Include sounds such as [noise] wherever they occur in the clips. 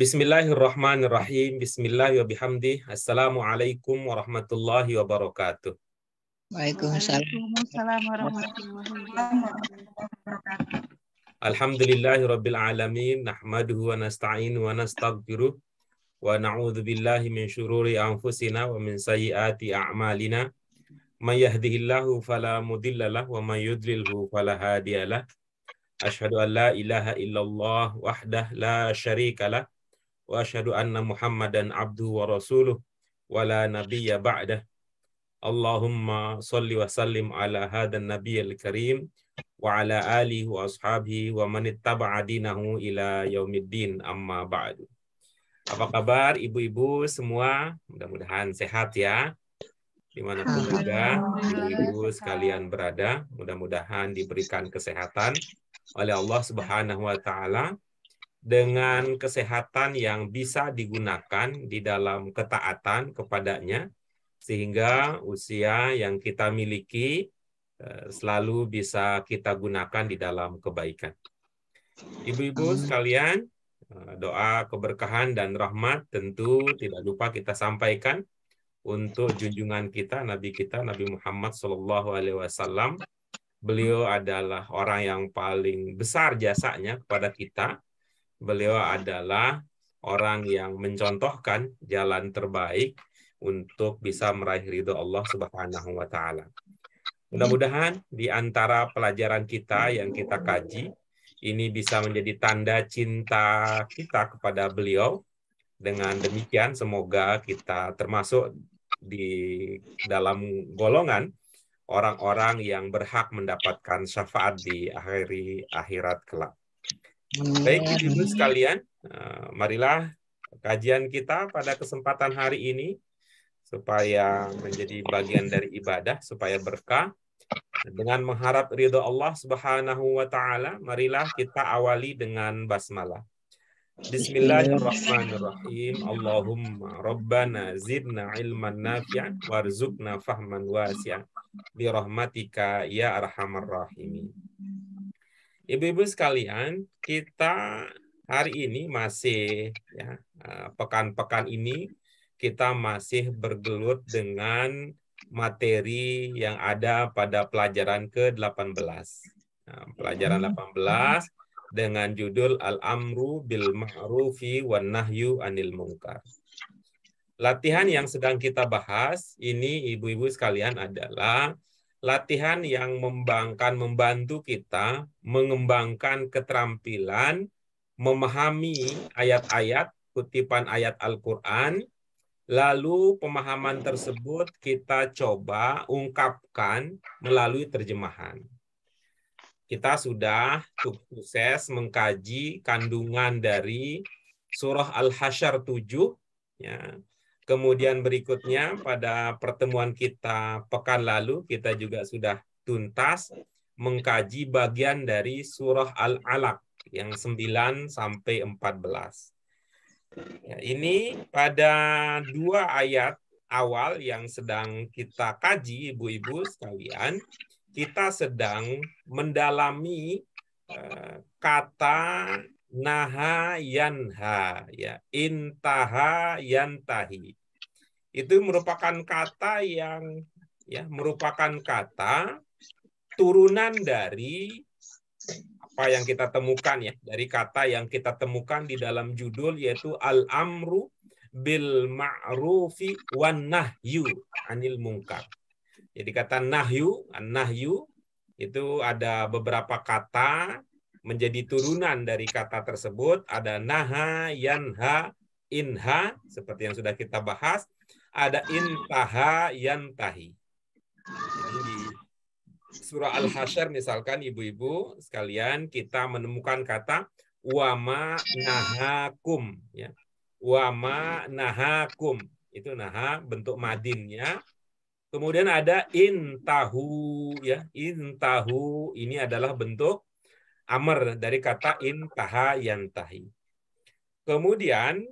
Bismillahirrahmanirrahim. Bismillahirrahmanirrahim. Assalamualaikum warahmatullahi wabarakatuh. Waalaikumsalam. Alhamdulillahi rabbil alamin nahmaduhu wa nasta'inu wa nastaghfiruh wa na'udzu billahi min shururi anfusina wa min sayyiati a'malina may yahdihillahu fala wa may yudlilhu fala ashhadu an la ilaha illallah wahdah la syarikalah wa asyhadu anna Muhammadan abdu wa rasuluh wa la nabiyya ba'dah. Allahumma salli wa sallim ala hadan nabiyil karim wa ala alihi wa ashabihi wa man ittaba'a dinahu ila yaumiddin amma ba'du. Apa kabar ibu-ibu semua? Mudah-mudahan sehat ya. Dimanapun juga ibu-ibu sekalian berada, mudah-mudahan diberikan kesehatan oleh Allah Subhanahu wa taala dengan kesehatan yang bisa digunakan di dalam ketaatan kepadanya sehingga usia yang kita miliki eh, selalu bisa kita gunakan di dalam kebaikan. Ibu-ibu hmm. sekalian, eh, doa keberkahan dan rahmat tentu tidak lupa kita sampaikan untuk junjungan kita Nabi kita Nabi Muhammad saw Beliau adalah orang yang paling besar jasanya kepada kita beliau adalah orang yang mencontohkan jalan terbaik untuk bisa meraih ridho Allah Subhanahu wa taala. Mudah-mudahan di antara pelajaran kita yang kita kaji ini bisa menjadi tanda cinta kita kepada beliau. Dengan demikian semoga kita termasuk di dalam golongan orang-orang yang berhak mendapatkan syafaat di akhir akhirat kelak. Baik, Ibu hmm. sekalian, eh, marilah kajian kita pada kesempatan hari ini supaya menjadi bagian dari ibadah, supaya berkah. Dengan mengharap ridho Allah Subhanahu wa taala, marilah kita awali dengan basmalah. Bismillahirrahmanirrahim. Allahumma rabbana zidna ilman nafi'an warzuqna fahman wasi'an. Bi rahmatika ya arhamar rahimin. Ibu-ibu sekalian, kita hari ini masih ya eh, pekan-pekan ini kita masih bergelut dengan materi yang ada pada pelajaran ke-18. Nah, pelajaran 18 iya. dengan judul Al-Amru bil Ma'rufi wan Nahyu anil Munkar. Latihan yang sedang kita bahas ini ibu-ibu sekalian adalah latihan yang membangkan membantu kita mengembangkan keterampilan memahami ayat-ayat kutipan ayat Al-Qur'an lalu pemahaman tersebut kita coba ungkapkan melalui terjemahan kita sudah sukses mengkaji kandungan dari surah Al-Hasyr 7 ya Kemudian berikutnya pada pertemuan kita pekan lalu kita juga sudah tuntas mengkaji bagian dari surah Al-Alaq yang 9 sampai 14. Ya, ini pada dua ayat awal yang sedang kita kaji, ibu-ibu sekalian, kita sedang mendalami uh, kata naha yanha, ya intaha yantahi itu merupakan kata yang ya merupakan kata turunan dari apa yang kita temukan ya dari kata yang kita temukan di dalam judul yaitu al amru bil ma'rufi wan nahyu anil mungkar. Jadi kata nahyu, nahyu itu ada beberapa kata menjadi turunan dari kata tersebut ada naha, yanha, inha seperti yang sudah kita bahas ada intaha yantahi. Jadi di surah Al-Hasyr misalkan ibu-ibu sekalian kita menemukan kata wama nahakum ya. Wama nahakum itu naha bentuk madinnya. Kemudian ada intahu ya, intahu ini adalah bentuk amr dari kata intaha yantahi. Kemudian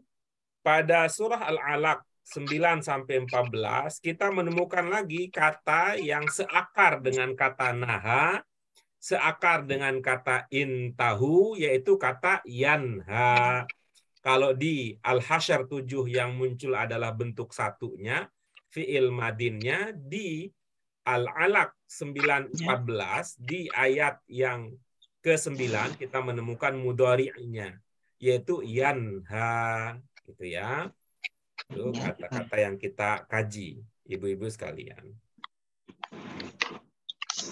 pada surah Al-Alaq 9 sampai 14 kita menemukan lagi kata yang seakar dengan kata naha, seakar dengan kata intahu yaitu kata yanha. Kalau di Al-Hasyr 7 yang muncul adalah bentuk satunya, fi'il madinnya di Al-Alaq 914 di ayat yang ke-9 kita menemukan mudhari'nya yaitu yanha gitu ya itu iya. kata-kata yang kita kaji, ibu-ibu sekalian.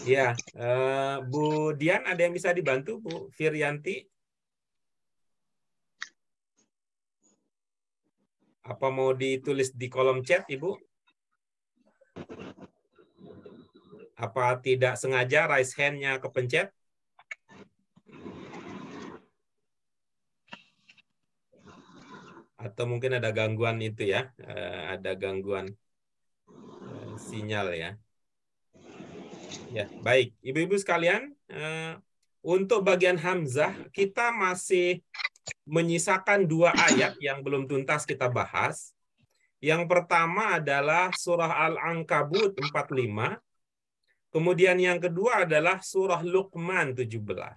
Ya, uh, Bu Dian ada yang bisa dibantu Bu Firyanti? Apa mau ditulis di kolom chat, Ibu? Apa tidak sengaja raise hand-nya kepencet? atau mungkin ada gangguan itu ya, eh, ada gangguan eh, sinyal ya. Ya, baik. Ibu-ibu sekalian, eh, untuk bagian Hamzah, kita masih menyisakan dua ayat yang belum tuntas kita bahas. Yang pertama adalah surah Al-Ankabut 45. Kemudian yang kedua adalah surah Luqman 17.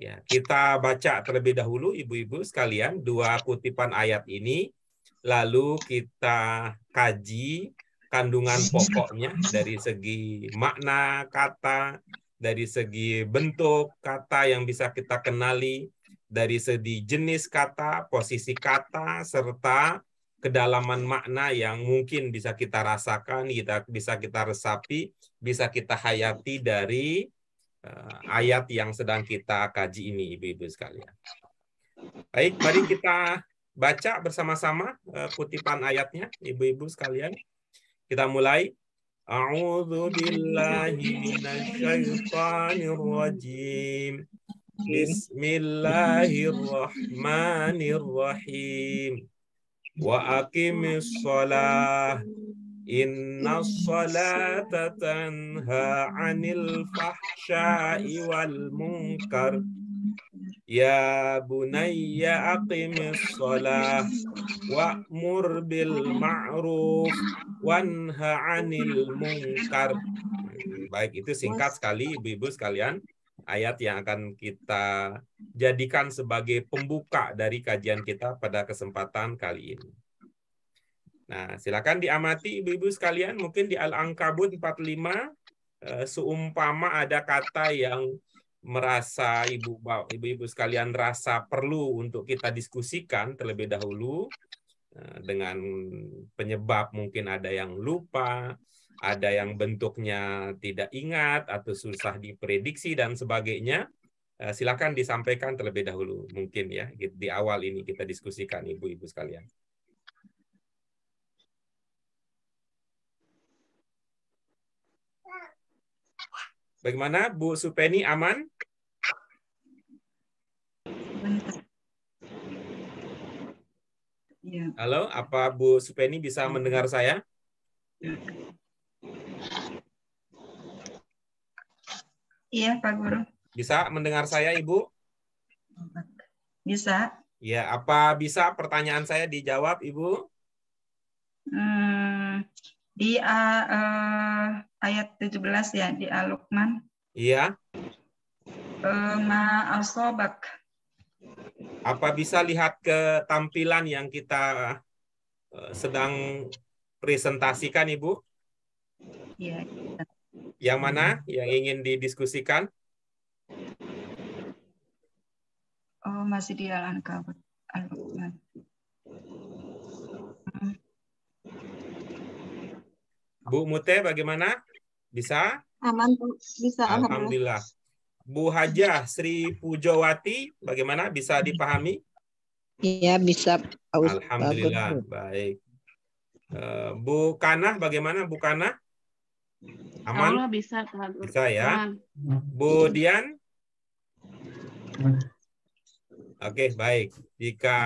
Ya, kita baca terlebih dahulu Ibu-ibu sekalian dua kutipan ayat ini lalu kita kaji kandungan pokoknya dari segi makna kata, dari segi bentuk kata yang bisa kita kenali, dari segi jenis kata, posisi kata serta kedalaman makna yang mungkin bisa kita rasakan, kita bisa kita resapi, bisa kita hayati dari Eh, ayat yang sedang kita kaji ini, ibu-ibu sekalian. Baik, mari kita baca bersama-sama eh, kutipan ayatnya, ibu-ibu sekalian. Kita mulai. A'udzu billahi rajim. Bismillahirrahmanirrahim. Wa aqimish shalah Inna salata tanha anil fahsyai wal munkar Ya bunayya aqimis salah wa'mur bil ma'ruf wanha anil munkar Baik, itu singkat sekali Ibu-ibu sekalian ayat yang akan kita jadikan sebagai pembuka dari kajian kita pada kesempatan kali ini. Nah, silakan diamati ibu-ibu sekalian, mungkin di Al-Ankabut 45 eh, seumpama ada kata yang merasa ibu-ibu sekalian rasa perlu untuk kita diskusikan terlebih dahulu eh, dengan penyebab mungkin ada yang lupa, ada yang bentuknya tidak ingat atau susah diprediksi dan sebagainya. Eh, silakan disampaikan terlebih dahulu mungkin ya di awal ini kita diskusikan ibu-ibu sekalian. Bagaimana Bu Supeni aman? Ya. Halo, apa Bu Supeni bisa mendengar saya? Iya, Pak Guru. Bisa mendengar saya, Ibu? Bisa. Ya, apa bisa pertanyaan saya dijawab, Ibu? Hmm, di uh, ayat 17 ya di Al-Luqman. Iya. Ma asobak. Apa bisa lihat ke tampilan yang kita eh, sedang presentasikan, Ibu? Iya. Yang mana yang ingin didiskusikan? Oh, masih di Al-Ankabut. Al-Luqman. Bu Mute bagaimana? Bisa? Aman, Bu. Bisa. Alhamdulillah. Bu Hajah Sri Pujawati bagaimana? Bisa dipahami? Iya, bisa. Alhamdulillah, baik. Eh, Bu Kana, bagaimana Bu Kana? Aman? Allah bisa. Bisa ya. Aman. Bu Dian? Oke, baik. Jika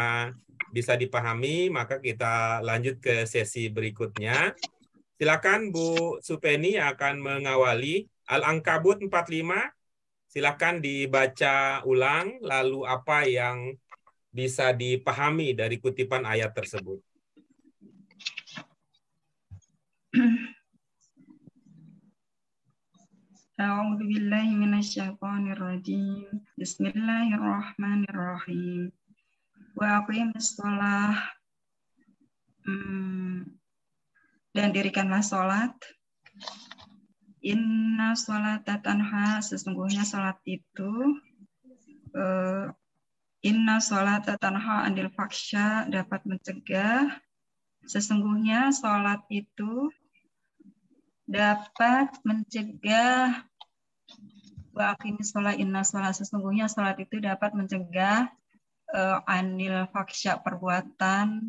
bisa dipahami, maka kita lanjut ke sesi berikutnya. Silakan Bu Supeni yang akan mengawali Al-Ankabut 45. Silakan dibaca ulang lalu apa yang bisa dipahami dari kutipan ayat tersebut. أعوذ بالله من الشيطان dan dirikanlah sholat. Inna sholatatanha, sesungguhnya sholat itu. Uh, inna sholatatanha andil faksha dapat mencegah. Sesungguhnya sholat itu dapat mencegah wa sholat inna sholat sesungguhnya sholat itu dapat mencegah uh, anil faksya perbuatan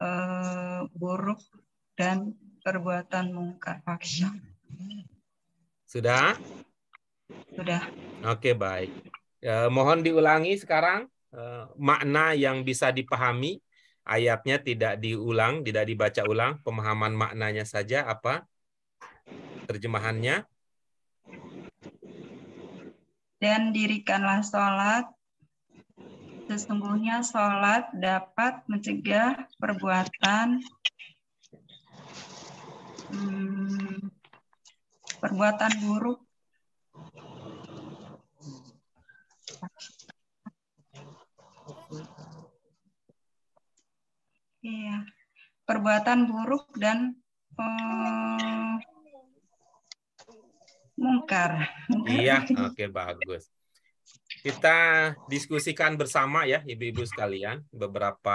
uh, buruk dan perbuatan mungkar paksa. Sudah? Sudah. Oke, baik. Eh, mohon diulangi sekarang eh, makna yang bisa dipahami. Ayatnya tidak diulang, tidak dibaca ulang. Pemahaman maknanya saja apa? Terjemahannya? Dan dirikanlah sholat. Sesungguhnya sholat dapat mencegah perbuatan Hmm, perbuatan buruk. Iya, perbuatan buruk dan hmm, mungkar. Iya, oke okay, bagus. Kita diskusikan bersama ya ibu-ibu sekalian beberapa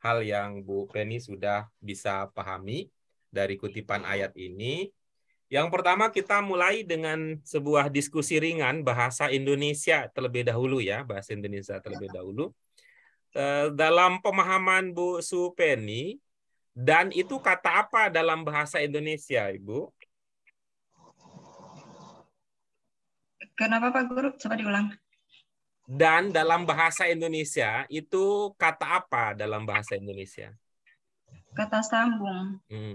hal yang Bu Penny sudah bisa pahami dari kutipan ayat ini. Yang pertama kita mulai dengan sebuah diskusi ringan bahasa Indonesia terlebih dahulu ya, bahasa Indonesia terlebih dahulu. Eh, dalam pemahaman Bu Supeni, dan itu kata apa dalam bahasa Indonesia, Ibu? Kenapa Pak Guru? Coba diulang. Dan dalam bahasa Indonesia, itu kata apa dalam bahasa Indonesia? Kata sambung. Hmm.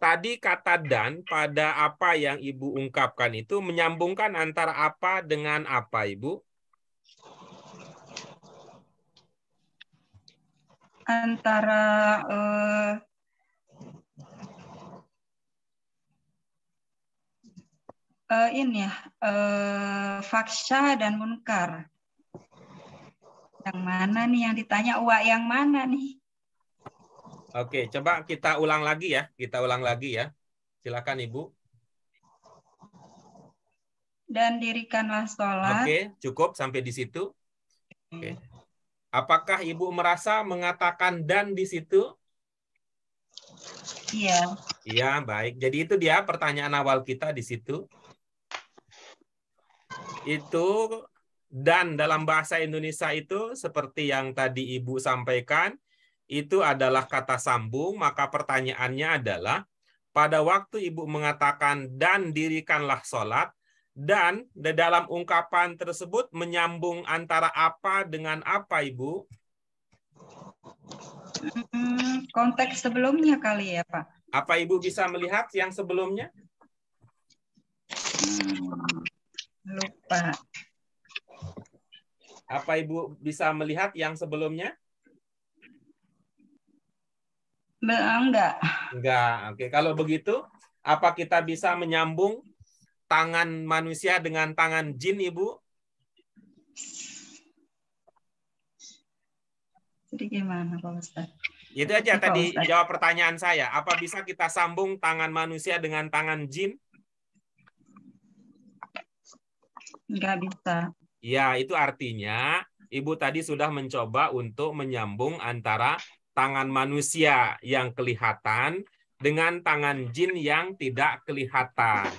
Tadi kata dan pada apa yang Ibu ungkapkan itu menyambungkan antara apa dengan apa, Ibu? Antara uh... Uh, ini ya, uh, eh, faksa dan munkar. Yang mana nih yang ditanya uak yang mana nih? Oke, coba kita ulang lagi ya. Kita ulang lagi ya. Silakan Ibu. Dan dirikanlah sholat. Oke, cukup sampai di situ. Oke. Hmm. Apakah Ibu merasa mengatakan dan di situ? Iya. Iya, baik. Jadi itu dia pertanyaan awal kita di situ. Itu dan dalam bahasa Indonesia itu seperti yang tadi Ibu sampaikan, itu adalah kata sambung, maka pertanyaannya adalah pada waktu ibu mengatakan dan dirikanlah sholat, dan dalam ungkapan tersebut menyambung antara apa dengan apa, Ibu? Hmm, konteks sebelumnya kali ya, Pak. Apa Ibu bisa melihat yang sebelumnya? Hmm, lupa. Apa Ibu bisa melihat yang sebelumnya? Nah, enggak. Enggak. Oke, kalau begitu apa kita bisa menyambung tangan manusia dengan tangan jin, Ibu? Jadi gimana, Pak Ustaz? Itu aja Jadi, tadi Ustaz. jawab pertanyaan saya. Apa bisa kita sambung tangan manusia dengan tangan jin? Enggak bisa. Ya, itu artinya Ibu tadi sudah mencoba untuk menyambung antara tangan manusia yang kelihatan dengan tangan jin yang tidak kelihatan.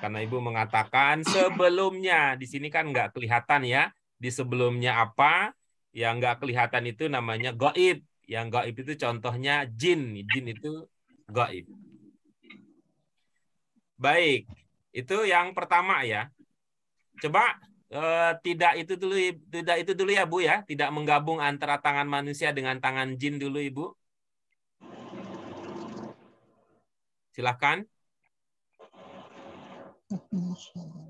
Karena Ibu mengatakan sebelumnya, di sini kan nggak kelihatan ya, di sebelumnya apa, yang nggak kelihatan itu namanya goib. Yang goib itu contohnya jin, jin itu goib. Baik, itu yang pertama ya. Coba Eh, tidak itu dulu tidak itu dulu ya Bu ya, tidak menggabung antara tangan manusia dengan tangan jin dulu Ibu. Silahkan.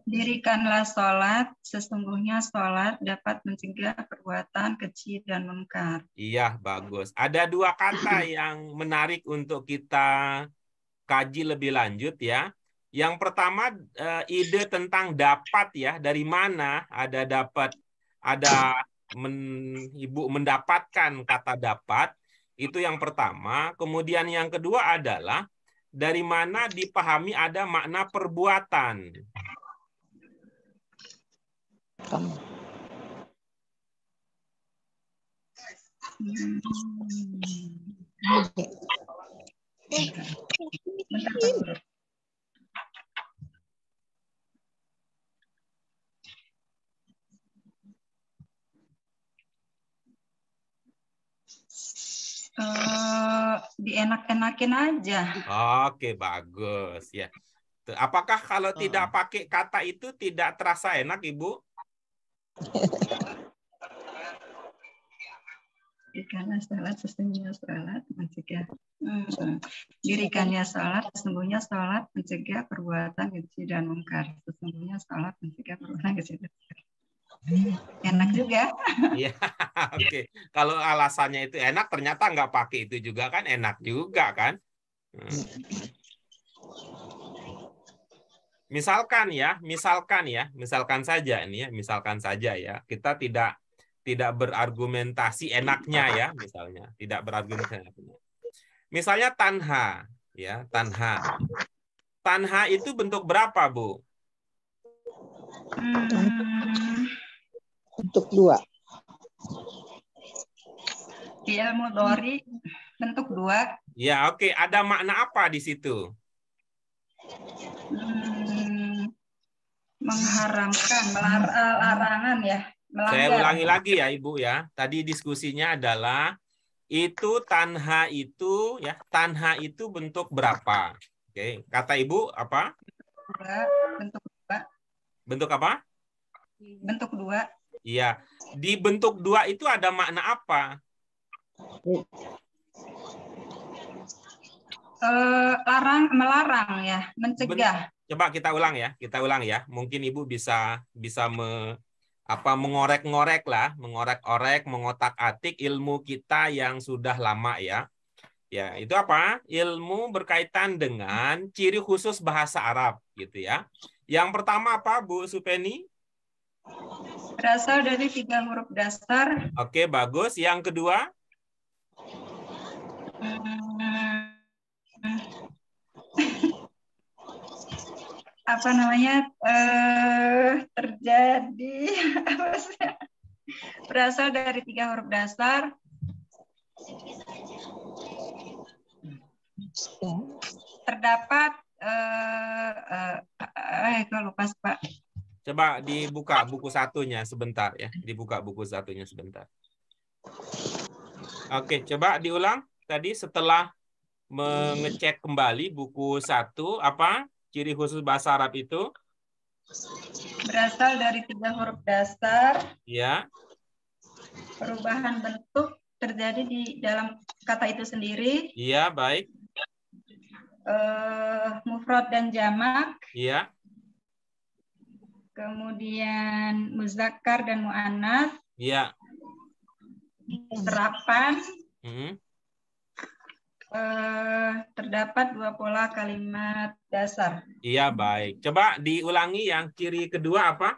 Dirikanlah sholat, sesungguhnya sholat dapat mencegah perbuatan kecil dan mengkar Iya, bagus. Ada dua kata yang menarik untuk kita kaji lebih lanjut ya. Yang pertama eh, ide tentang dapat ya, dari mana ada dapat ada men, ibu mendapatkan kata dapat itu yang pertama. Kemudian yang kedua adalah dari mana dipahami ada makna perbuatan. Hmm. Di eh, dienak-enakin aja. Oke, bagus ya. Apakah kalau tidak pakai kata itu tidak terasa enak, Ibu? Dirikannya salat, sesungguhnya salat, mencegah. Hmm. Dirikannya salat, sesungguhnya salat, mencegah perbuatan keji dan mungkar. Sesungguhnya salat, mencegah perbuatan keji dan mungkar enak hmm. juga. [laughs] Iya, [laughs] oke. Okay. Kalau alasannya itu enak, ternyata nggak pakai itu juga kan enak juga kan. Hmm. Misalkan ya, misalkan ya, misalkan saja ini ya, misalkan saja ya, kita tidak tidak berargumentasi enaknya ya, misalnya tidak berargumentasi enaknya. Misalnya tanha, ya tanha. Tanha itu bentuk berapa, Bu? Hmm bentuk dua. Ilmu dori bentuk dua. Ya oke. Okay. Ada makna apa di situ? Hmm, mengharamkan, melar eh, larangan ya. Melanggar. Saya ulangi lagi ya Ibu ya. Tadi diskusinya adalah itu tanha itu ya tanha itu bentuk berapa? Oke, kata Ibu apa? Bentuk dua. Bentuk apa? Bentuk dua. Iya. Di bentuk dua itu ada makna apa? Uh, larang melarang ya, mencegah. Ben, coba kita ulang ya, kita ulang ya. Mungkin Ibu bisa bisa me, apa mengorek-ngorek lah, mengorek-orek, mengotak-atik ilmu kita yang sudah lama ya. Ya, itu apa? Ilmu berkaitan dengan ciri khusus bahasa Arab gitu ya. Yang pertama apa Bu Supeni? Berasal dari tiga huruf dasar. Oke, bagus. Yang kedua? apa namanya Uh, terjadi berasal dari tiga huruf dasar terdapat eh, eh, kalau lupa pak Coba dibuka buku satunya sebentar ya. Dibuka buku satunya sebentar. Oke, coba diulang tadi setelah mengecek kembali buku satu apa ciri khusus bahasa Arab itu? Berasal dari tiga huruf dasar. Ya. Perubahan bentuk terjadi di dalam kata itu sendiri. Iya, baik. Uh, mufrad dan jamak. Iya kemudian muzakkar dan muannas Iya. Terapan. -hmm. eh, terdapat dua pola kalimat dasar. Iya, baik. Coba diulangi yang kiri kedua apa?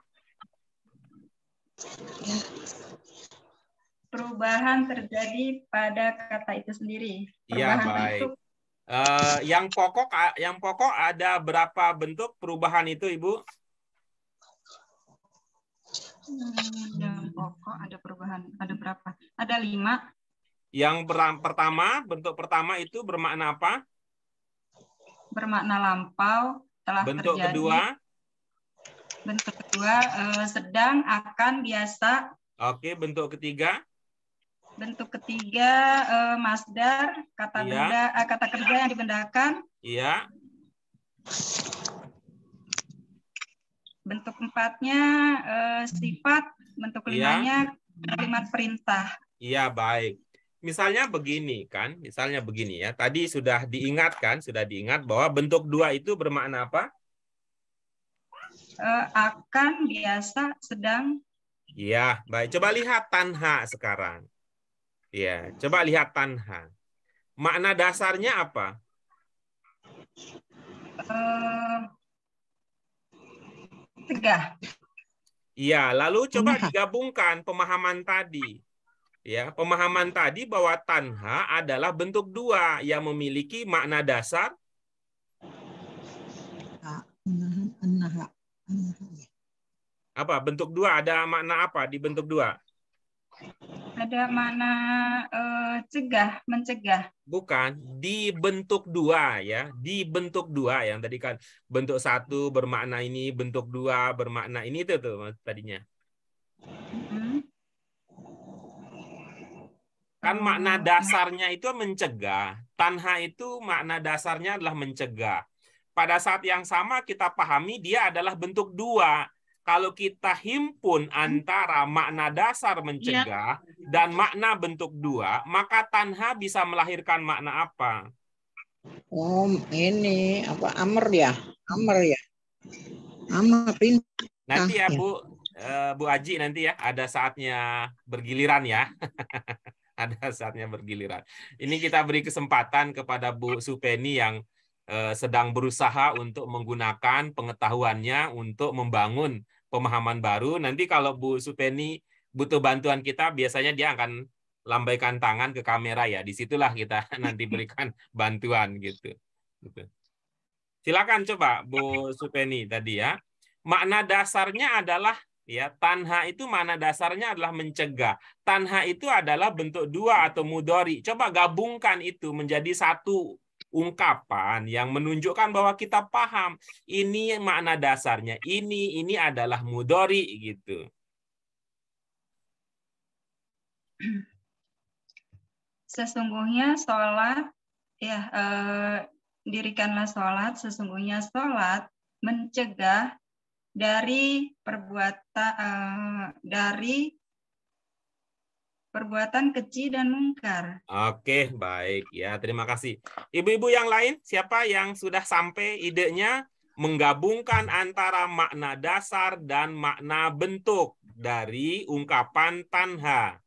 Perubahan terjadi pada kata itu sendiri. Iya, baik. Itu... Uh, eh, yang pokok yang pokok ada berapa bentuk perubahan itu, Ibu? pokok iya. oh, ada perubahan. Ada berapa? Ada lima. Yang pertama, bentuk pertama itu bermakna apa? Bermakna lampau telah bentuk terjadi. Kedua. Bentuk kedua eh, sedang akan biasa. Oke, bentuk ketiga. Bentuk ketiga eh, masdar kata iya. benda eh, kata kerja yang dibendakan. Iya bentuk empatnya eh, sifat, bentuk iya. limanya ya. kalimat perintah. Iya, baik. Misalnya begini kan, misalnya begini ya. Tadi sudah diingatkan, sudah diingat bahwa bentuk dua itu bermakna apa? Eh, akan, biasa, sedang. Iya, baik. Coba lihat tanha sekarang. Iya, coba lihat tanha. Makna dasarnya apa? Eh, mencegah. Iya, lalu coba digabungkan pemahaman tadi. Ya, pemahaman tadi bahwa tanha adalah bentuk dua yang memiliki makna dasar apa bentuk dua ada makna apa di bentuk dua ada mana uh, cegah mencegah bukan dibentuk dua ya dibentuk dua yang tadi kan bentuk satu bermakna ini bentuk dua bermakna ini itu tuh tadinya mm-hmm. kan makna oh, ya. dasarnya itu mencegah tanha itu makna dasarnya adalah mencegah pada saat yang sama kita pahami dia adalah bentuk dua kalau kita himpun hmm. antara makna dasar mencegah ya. dan makna bentuk dua, maka tanha bisa melahirkan makna apa? Oh, ini apa amr ya? Amr ya. Amr ini. Nanti ya, ah, Bu ya. Eh, Bu Aji nanti ya ada saatnya bergiliran ya. [laughs] ada saatnya bergiliran. Ini kita beri kesempatan kepada Bu Supeni yang Eh, sedang berusaha untuk menggunakan pengetahuannya untuk membangun pemahaman baru. Nanti kalau Bu Supeni butuh bantuan kita, biasanya dia akan lambaikan tangan ke kamera ya. Disitulah kita [laughs] nanti berikan bantuan gitu. gitu. Silakan coba Bu Supeni tadi ya. Makna dasarnya adalah ya tanha itu makna dasarnya adalah mencegah. Tanha itu adalah bentuk dua atau mudori. Coba gabungkan itu menjadi satu ungkapan yang menunjukkan bahwa kita paham ini makna dasarnya ini ini adalah mudori gitu. Sesungguhnya sholat ya eh, dirikanlah sholat sesungguhnya sholat mencegah dari perbuatan eh, dari perbuatan keji dan mungkar. Oke, baik ya. Terima kasih. Ibu-ibu yang lain, siapa yang sudah sampai idenya menggabungkan antara makna dasar dan makna bentuk dari ungkapan tanha?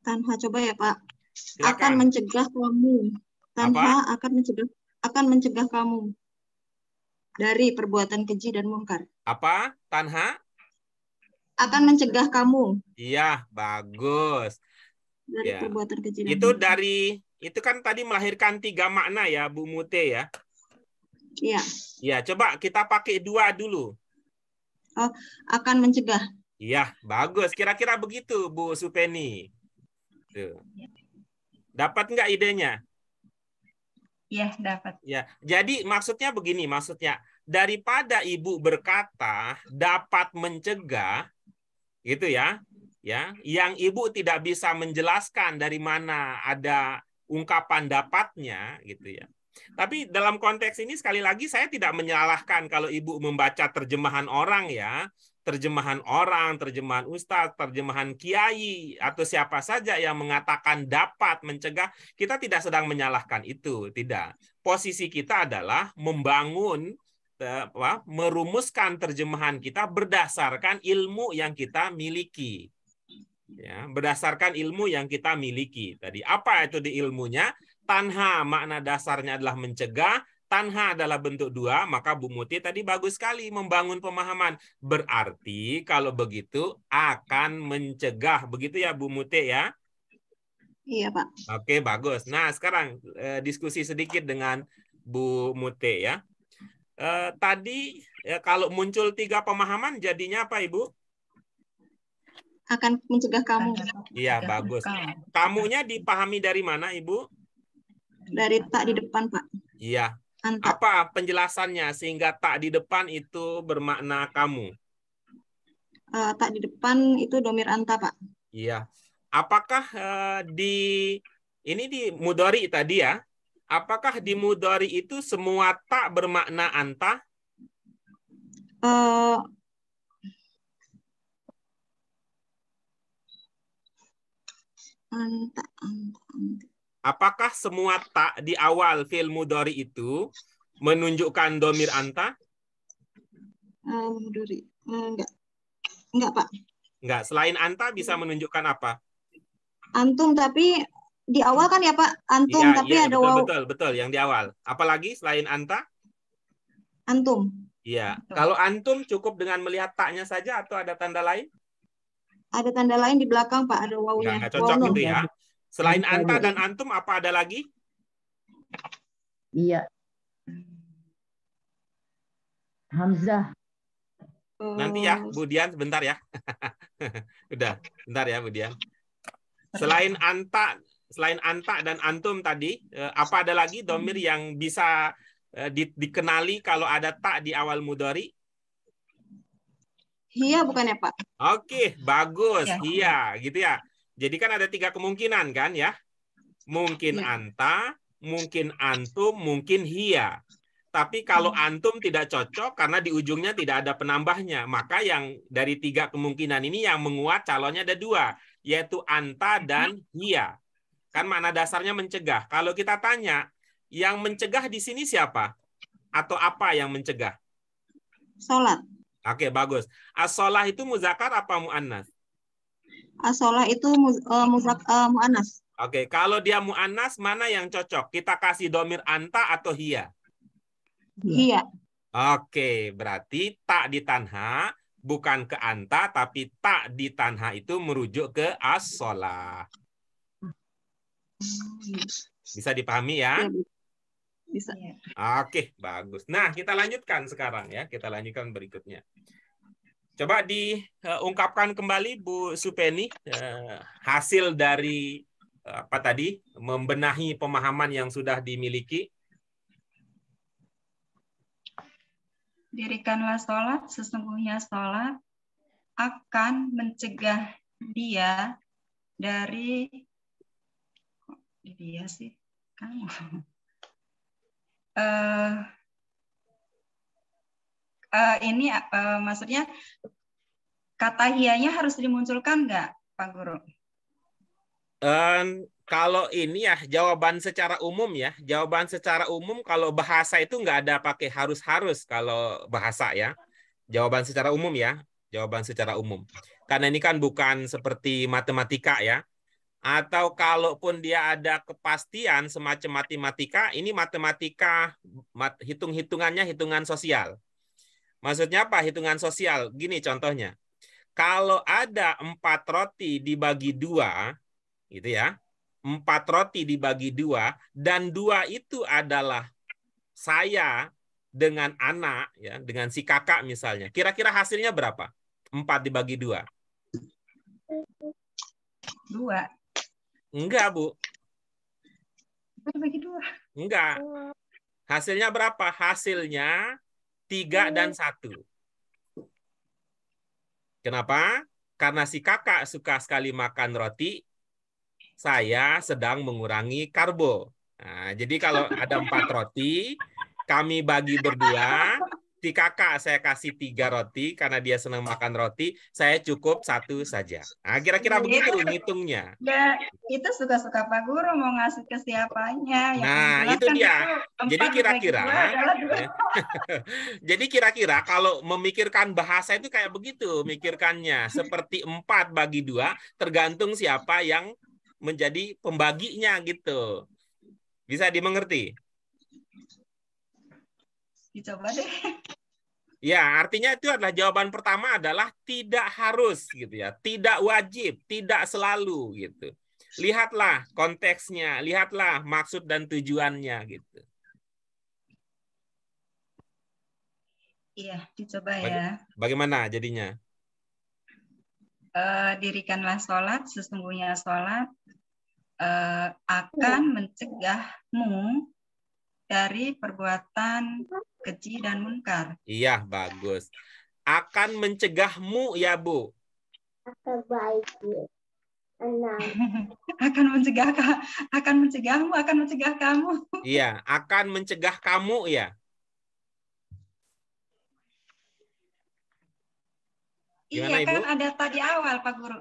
Tanha coba ya, Pak. Silakan. Akan mencegah kamu. Tanha Apa? akan mencegah akan mencegah kamu dari perbuatan keji dan mungkar. Apa? Tanha? akan mencegah kamu. Iya, bagus. Dari ya. perbuatan kecil. Itu dari itu kan tadi melahirkan tiga makna ya, Bu Mute ya. Iya. Iya, coba kita pakai dua dulu. Oh, akan mencegah. Iya, bagus. Kira-kira begitu, Bu Supeni. Tuh. Dapat nggak idenya? Iya, dapat. Ya, jadi maksudnya begini, maksudnya daripada ibu berkata dapat mencegah, Gitu ya. Ya, yang ibu tidak bisa menjelaskan dari mana ada ungkapan dapatnya gitu ya. Tapi dalam konteks ini sekali lagi saya tidak menyalahkan kalau ibu membaca terjemahan orang ya, terjemahan orang, terjemahan ustadz, terjemahan kiai, atau siapa saja yang mengatakan dapat mencegah, kita tidak sedang menyalahkan itu. Tidak. Posisi kita adalah membangun Eh, merumuskan terjemahan kita berdasarkan ilmu yang kita miliki. Ya, berdasarkan ilmu yang kita miliki. Tadi apa itu di ilmunya? Tanha makna dasarnya adalah mencegah, tanha adalah bentuk dua, maka Bu Muti tadi bagus sekali membangun pemahaman. Berarti kalau begitu akan mencegah. Begitu ya Bu Muti ya? Iya, Pak. Oke, bagus. Nah, sekarang eh, diskusi sedikit dengan Bu Muti ya eh, tadi ya, kalau muncul tiga pemahaman jadinya apa Ibu? Akan mencegah kamu. Iya, bagus. Kamunya dipahami dari mana Ibu? Dari tak di depan, Pak. Iya. Apa penjelasannya sehingga tak di depan itu bermakna kamu? Uh, tak di depan itu domir anta, Pak. Iya. Apakah uh, di ini di mudori tadi ya? apakah di mudori itu semua tak bermakna anta? Uh, eh, anta, anta, anta. Apakah semua tak di awal film mudori itu menunjukkan domir anta? Uh, eh, mudori. Uh, eh, enggak. Enggak, Pak. Enggak. Selain anta bisa menunjukkan apa? Antum tapi di awal kan ya Pak antum ya, tapi ya, ada betul, wow. Betul betul yang di awal. Apalagi selain anta? Antum. Iya. Kalau antum cukup dengan melihat taknya saja atau ada tanda lain? Ada tanda lain di belakang Pak ada wownya nggak cocok wow, gitu ya. Selain anta dan antum apa ada lagi? Iya. Hamzah. Oh. Nanti ya, Bu Dian sebentar ya. [laughs] Udah, sebentar ya Bu Dian. Selain anta selain anta dan antum tadi, eh, apa ada lagi domir yang bisa eh, di, dikenali kalau ada tak di awal mudori? Iya, bukan ya Pak? Oke, bagus. Ya. Iya, gitu ya. Jadi kan ada tiga kemungkinan kan ya? Mungkin ya. anta, mungkin antum, mungkin hia. Tapi kalau hmm. antum tidak cocok karena di ujungnya tidak ada penambahnya, maka yang dari tiga kemungkinan ini yang menguat calonnya ada dua, yaitu anta dan iya. hia. Kan mana dasarnya mencegah. Kalau kita tanya, yang mencegah di sini siapa? Atau apa yang mencegah? Salat. Oke, bagus. Asolah itu muzakar apa mu'annas? Asolah itu eh, muzakar uh, uh, eh, mu Oke, kalau dia mu'annas, mana yang cocok? Kita kasih domir anta atau hia? Hia. Oke, berarti tak di bukan ke anta, tapi tak di itu merujuk ke as bisa dipahami ya? Iya, Bisa. Iya. Oke, bagus. Nah, kita lanjutkan sekarang ya. Kita lanjutkan berikutnya. Coba diungkapkan kembali Bu Supeni eh, hasil dari eh, apa tadi membenahi pemahaman yang sudah dimiliki. Dirikanlah sholat, sesungguhnya sholat akan mencegah dia dari dia sih kamu uh, uh, ini uh, maksudnya kata hianya harus dimunculkan nggak pak guru um, kalau ini ya jawaban secara umum ya jawaban secara umum kalau bahasa itu nggak ada pakai harus harus kalau bahasa ya jawaban secara umum ya jawaban secara umum karena ini kan bukan seperti matematika ya atau kalaupun dia ada kepastian semacam matematika, ini matematika mat, hitung-hitungannya hitungan sosial. Maksudnya apa? Hitungan sosial. Gini contohnya. Kalau ada empat roti dibagi dua, gitu ya. Empat roti dibagi dua, dan dua itu adalah saya dengan anak, ya, dengan si kakak misalnya. Kira-kira hasilnya berapa? Empat dibagi dua. Dua. Enggak, Bu. Bagi dua. Enggak. Oh. Hasilnya berapa? Hasilnya tiga iya. dan satu. Kenapa? Karena si kakak suka sekali makan roti, saya sedang mengurangi karbo. Nah, jadi kalau ada empat roti, kami bagi berdua, Si kakak saya kasih tiga roti karena dia senang makan roti saya cukup satu saja nah kira-kira iya, begitu ya, ngitungnya ya itu suka-suka pak guru mau ngasih ke siapanya yang kan? nah itu kan dia itu jadi kira-kira ya. [laughs] jadi kira-kira kalau memikirkan bahasa itu kayak begitu mikirkannya seperti empat bagi dua tergantung siapa yang menjadi pembaginya gitu bisa dimengerti dicoba deh. Ya, artinya itu adalah jawaban pertama adalah tidak harus gitu ya, tidak wajib, tidak selalu gitu. Lihatlah konteksnya, lihatlah maksud dan tujuannya gitu. Iya, dicoba ya. Bagaimana jadinya? Uh, dirikanlah sholat, sesungguhnya sholat uh, akan mencegahmu dari perbuatan keji dan munkar. Iya, bagus. Akan mencegahmu ya, Bu. Akan baik. [laughs] akan mencegah akan mencegahmu, akan mencegah kamu. [laughs] Iya, akan mencegah kamu ya. Gimana, iya kan Ibu? kan ada tadi awal Pak Guru.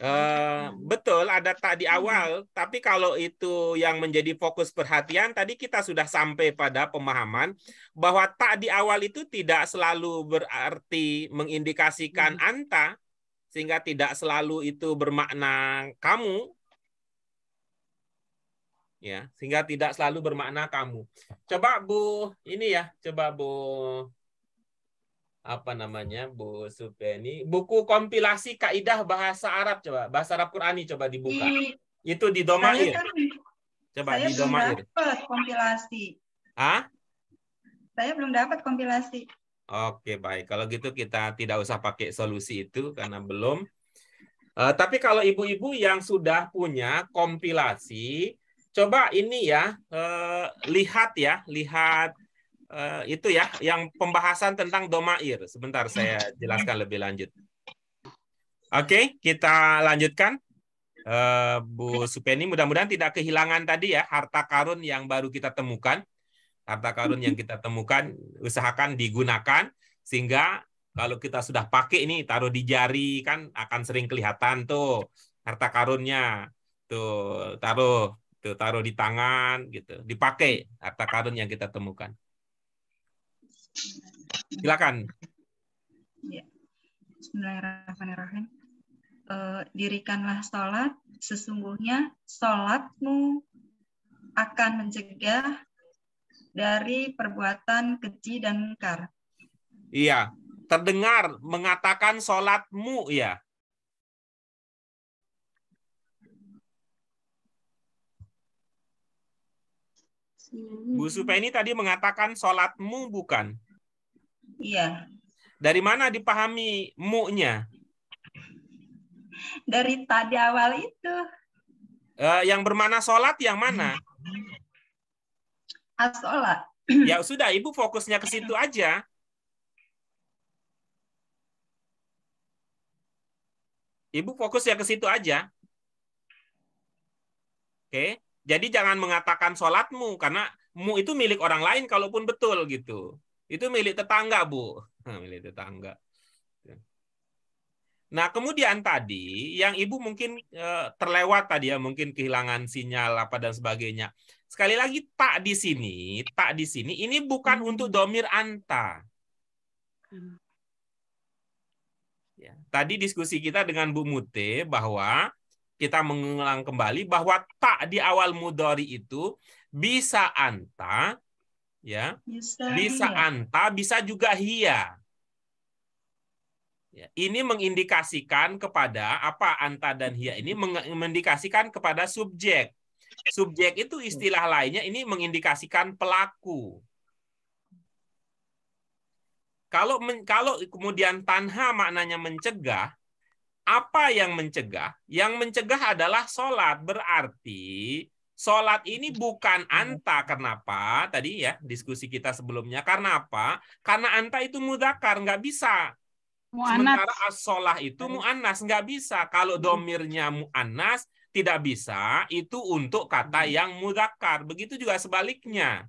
Uh, betul ada tak di hmm. awal, hmm. tapi kalau itu yang menjadi fokus perhatian tadi kita sudah sampai pada pemahaman bahwa tak di awal itu tidak selalu berarti mengindikasikan hmm. anta sehingga tidak selalu itu bermakna kamu. Ya, sehingga tidak selalu bermakna kamu. Coba Bu, ini ya, coba Bu apa namanya Bu Supeni buku kompilasi kaidah bahasa Arab coba bahasa Arab Qurani coba dibuka di, itu di domain kan, coba saya di domain belum dapat kompilasi ah saya belum dapat kompilasi oke baik kalau gitu kita tidak usah pakai solusi itu karena belum uh, tapi kalau ibu-ibu yang sudah punya kompilasi coba ini ya uh, lihat ya lihat Eh, itu ya yang pembahasan tentang domair. Sebentar saya hmm. jelaskan lebih lanjut. Oke, kita lanjutkan. Uh, Bu Supeni mudah-mudahan tidak kehilangan tadi ya harta karun yang baru kita temukan. Harta karun yang kita temukan usahakan digunakan sehingga kalau kita sudah pakai ini taruh di jari kan akan sering kelihatan tuh harta karunnya. Tuh, taruh tuh taruh di tangan gitu dipakai harta karun yang kita temukan Silakan. Ya. Bismillahirrahmanirrahim. E, dirikanlah sholat, sesungguhnya sholatmu akan mencegah dari perbuatan keji dan mungkar. Iya, terdengar mengatakan sholatmu ya. Bu Supeni hmm. tadi mengatakan sholatmu bukan? Iya. Dari mana dipahami mu-nya? Dari tadi awal itu. Uh, yang bermana sholat yang mana? Asolat. Ah, ya sudah, Ibu fokusnya ke situ aja. Ibu fokus ya ke situ aja. Oke. Okay. Jadi jangan mengatakan sholatmu karena mu itu milik orang lain kalaupun betul gitu. Itu milik tetangga bu, [laughs] milik tetangga. Nah kemudian tadi yang ibu mungkin eh, terlewat tadi ya mungkin kehilangan sinyal apa dan sebagainya. Sekali lagi tak di sini, tak di sini ini bukan hmm. untuk domir anta. Hmm. Ya, tadi diskusi kita dengan Bu Mute bahwa kita mengulang kembali bahwa tak di awal mudori itu bisa anta ya bisa, bisa anta bisa juga hia ya, ini mengindikasikan kepada apa anta dan hia ini mengindikasikan kepada subjek subjek itu istilah lainnya ini mengindikasikan pelaku kalau kalau kemudian tanha maknanya mencegah apa yang mencegah? Yang mencegah adalah sholat. Berarti sholat ini bukan anta. Kenapa? Tadi ya diskusi kita sebelumnya. Karena apa? Karena anta itu mudakar, nggak bisa. Sementara as-sholah itu mu'anas, nggak bisa. Kalau domirnya mu'anas, tidak bisa. Itu untuk kata yang mudakar. Begitu juga sebaliknya.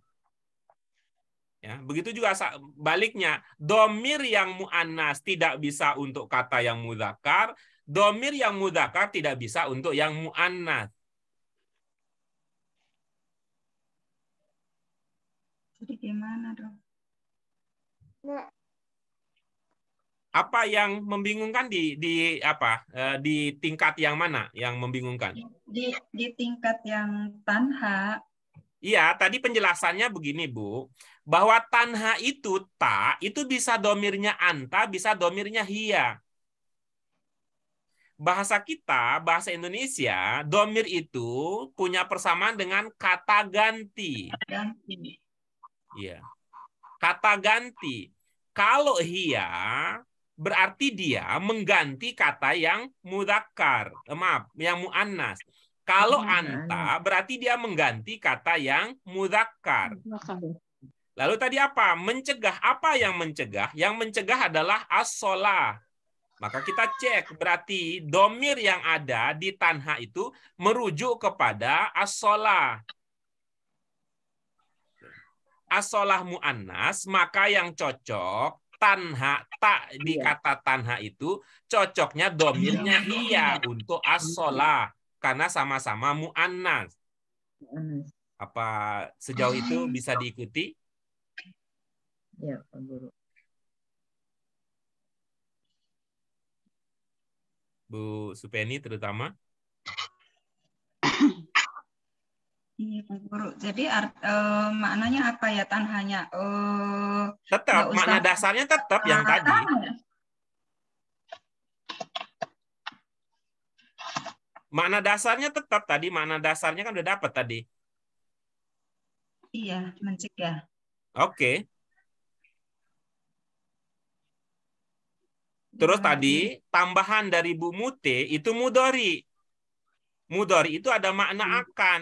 Ya, begitu juga baliknya, domir yang mu'anas tidak bisa untuk kata yang mudakar, domir yang mudakar tidak bisa untuk yang mu'annat. Jadi gimana dong? Apa yang membingungkan di di apa eh, di tingkat yang mana yang membingungkan? Di di tingkat yang tanha. Iya, tadi penjelasannya begini Bu, bahwa tanha itu ta itu bisa domirnya anta, bisa domirnya hia bahasa kita, bahasa Indonesia, domir itu punya persamaan dengan kata ganti. Iya. Kata ganti. Kalau hiya berarti dia mengganti kata yang mudakar, eh, maaf, yang muannas. Kalau anta berarti dia mengganti kata yang mudakar. Lalu tadi apa? Mencegah apa yang mencegah? Yang mencegah adalah as maka kita cek berarti domir yang ada di tanha itu merujuk kepada asolah Asolah mu'annas, maka yang cocok tanha tak di iya. kata tanha itu cocoknya domirnya iya, iya untuk asolah karena sama-sama mu'annas. Apa sejauh itu ah. bisa diikuti? Ya, Pak Guru. Bu Supeni terutama? Iya, Bu Guru. Jadi art, e, eh, maknanya apa ya tan e, tetap makna dasarnya tetap yang ah, tadi. Tanya. Makna dasarnya tetap tadi, makna dasarnya kan udah dapat tadi. Iya, mencegah. Oke. Okay. Terus hmm, tadi hmm. tambahan dari Bu Mute itu mudori. Mudori itu ada makna hmm. akan.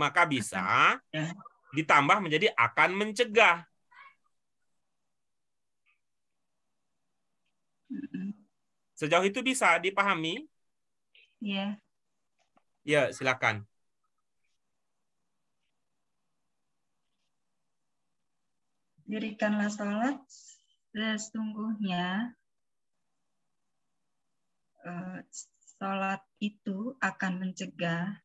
Maka bisa ditambah menjadi akan mencegah. Sejauh itu bisa dipahami? Iya. Ya, silakan. Dirikanlah salat Nah, sesungguhnya eh, sholat itu akan mencegah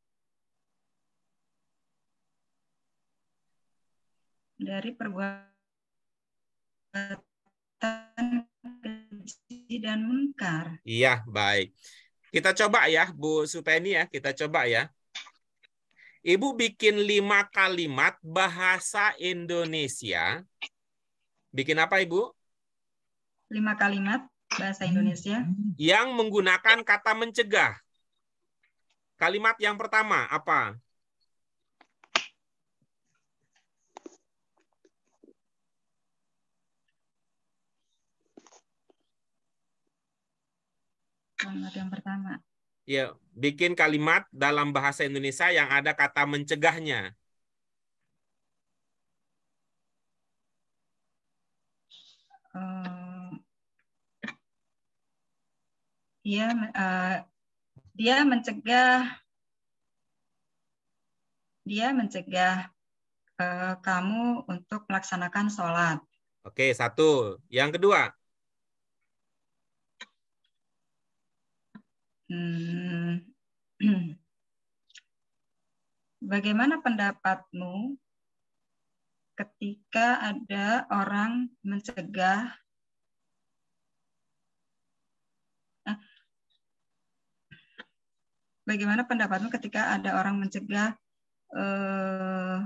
dari perbuatan keji dan munkar. Iya, baik. Kita coba ya, Bu Supeni ya, kita coba ya. Ibu bikin lima kalimat bahasa Indonesia. Bikin apa, Ibu? lima kalimat bahasa hmm. Indonesia yang menggunakan kata mencegah. Kalimat yang pertama apa? Kalimat yang pertama. Ya, bikin kalimat dalam bahasa Indonesia yang ada kata mencegahnya. dia uh, eh, dia mencegah dia mencegah uh, kamu untuk melaksanakan sholat. Oke, satu. Yang kedua. Hmm. [clears throat] Bagaimana pendapatmu ketika ada orang mencegah bagaimana pendapatmu ketika ada orang mencegah eh,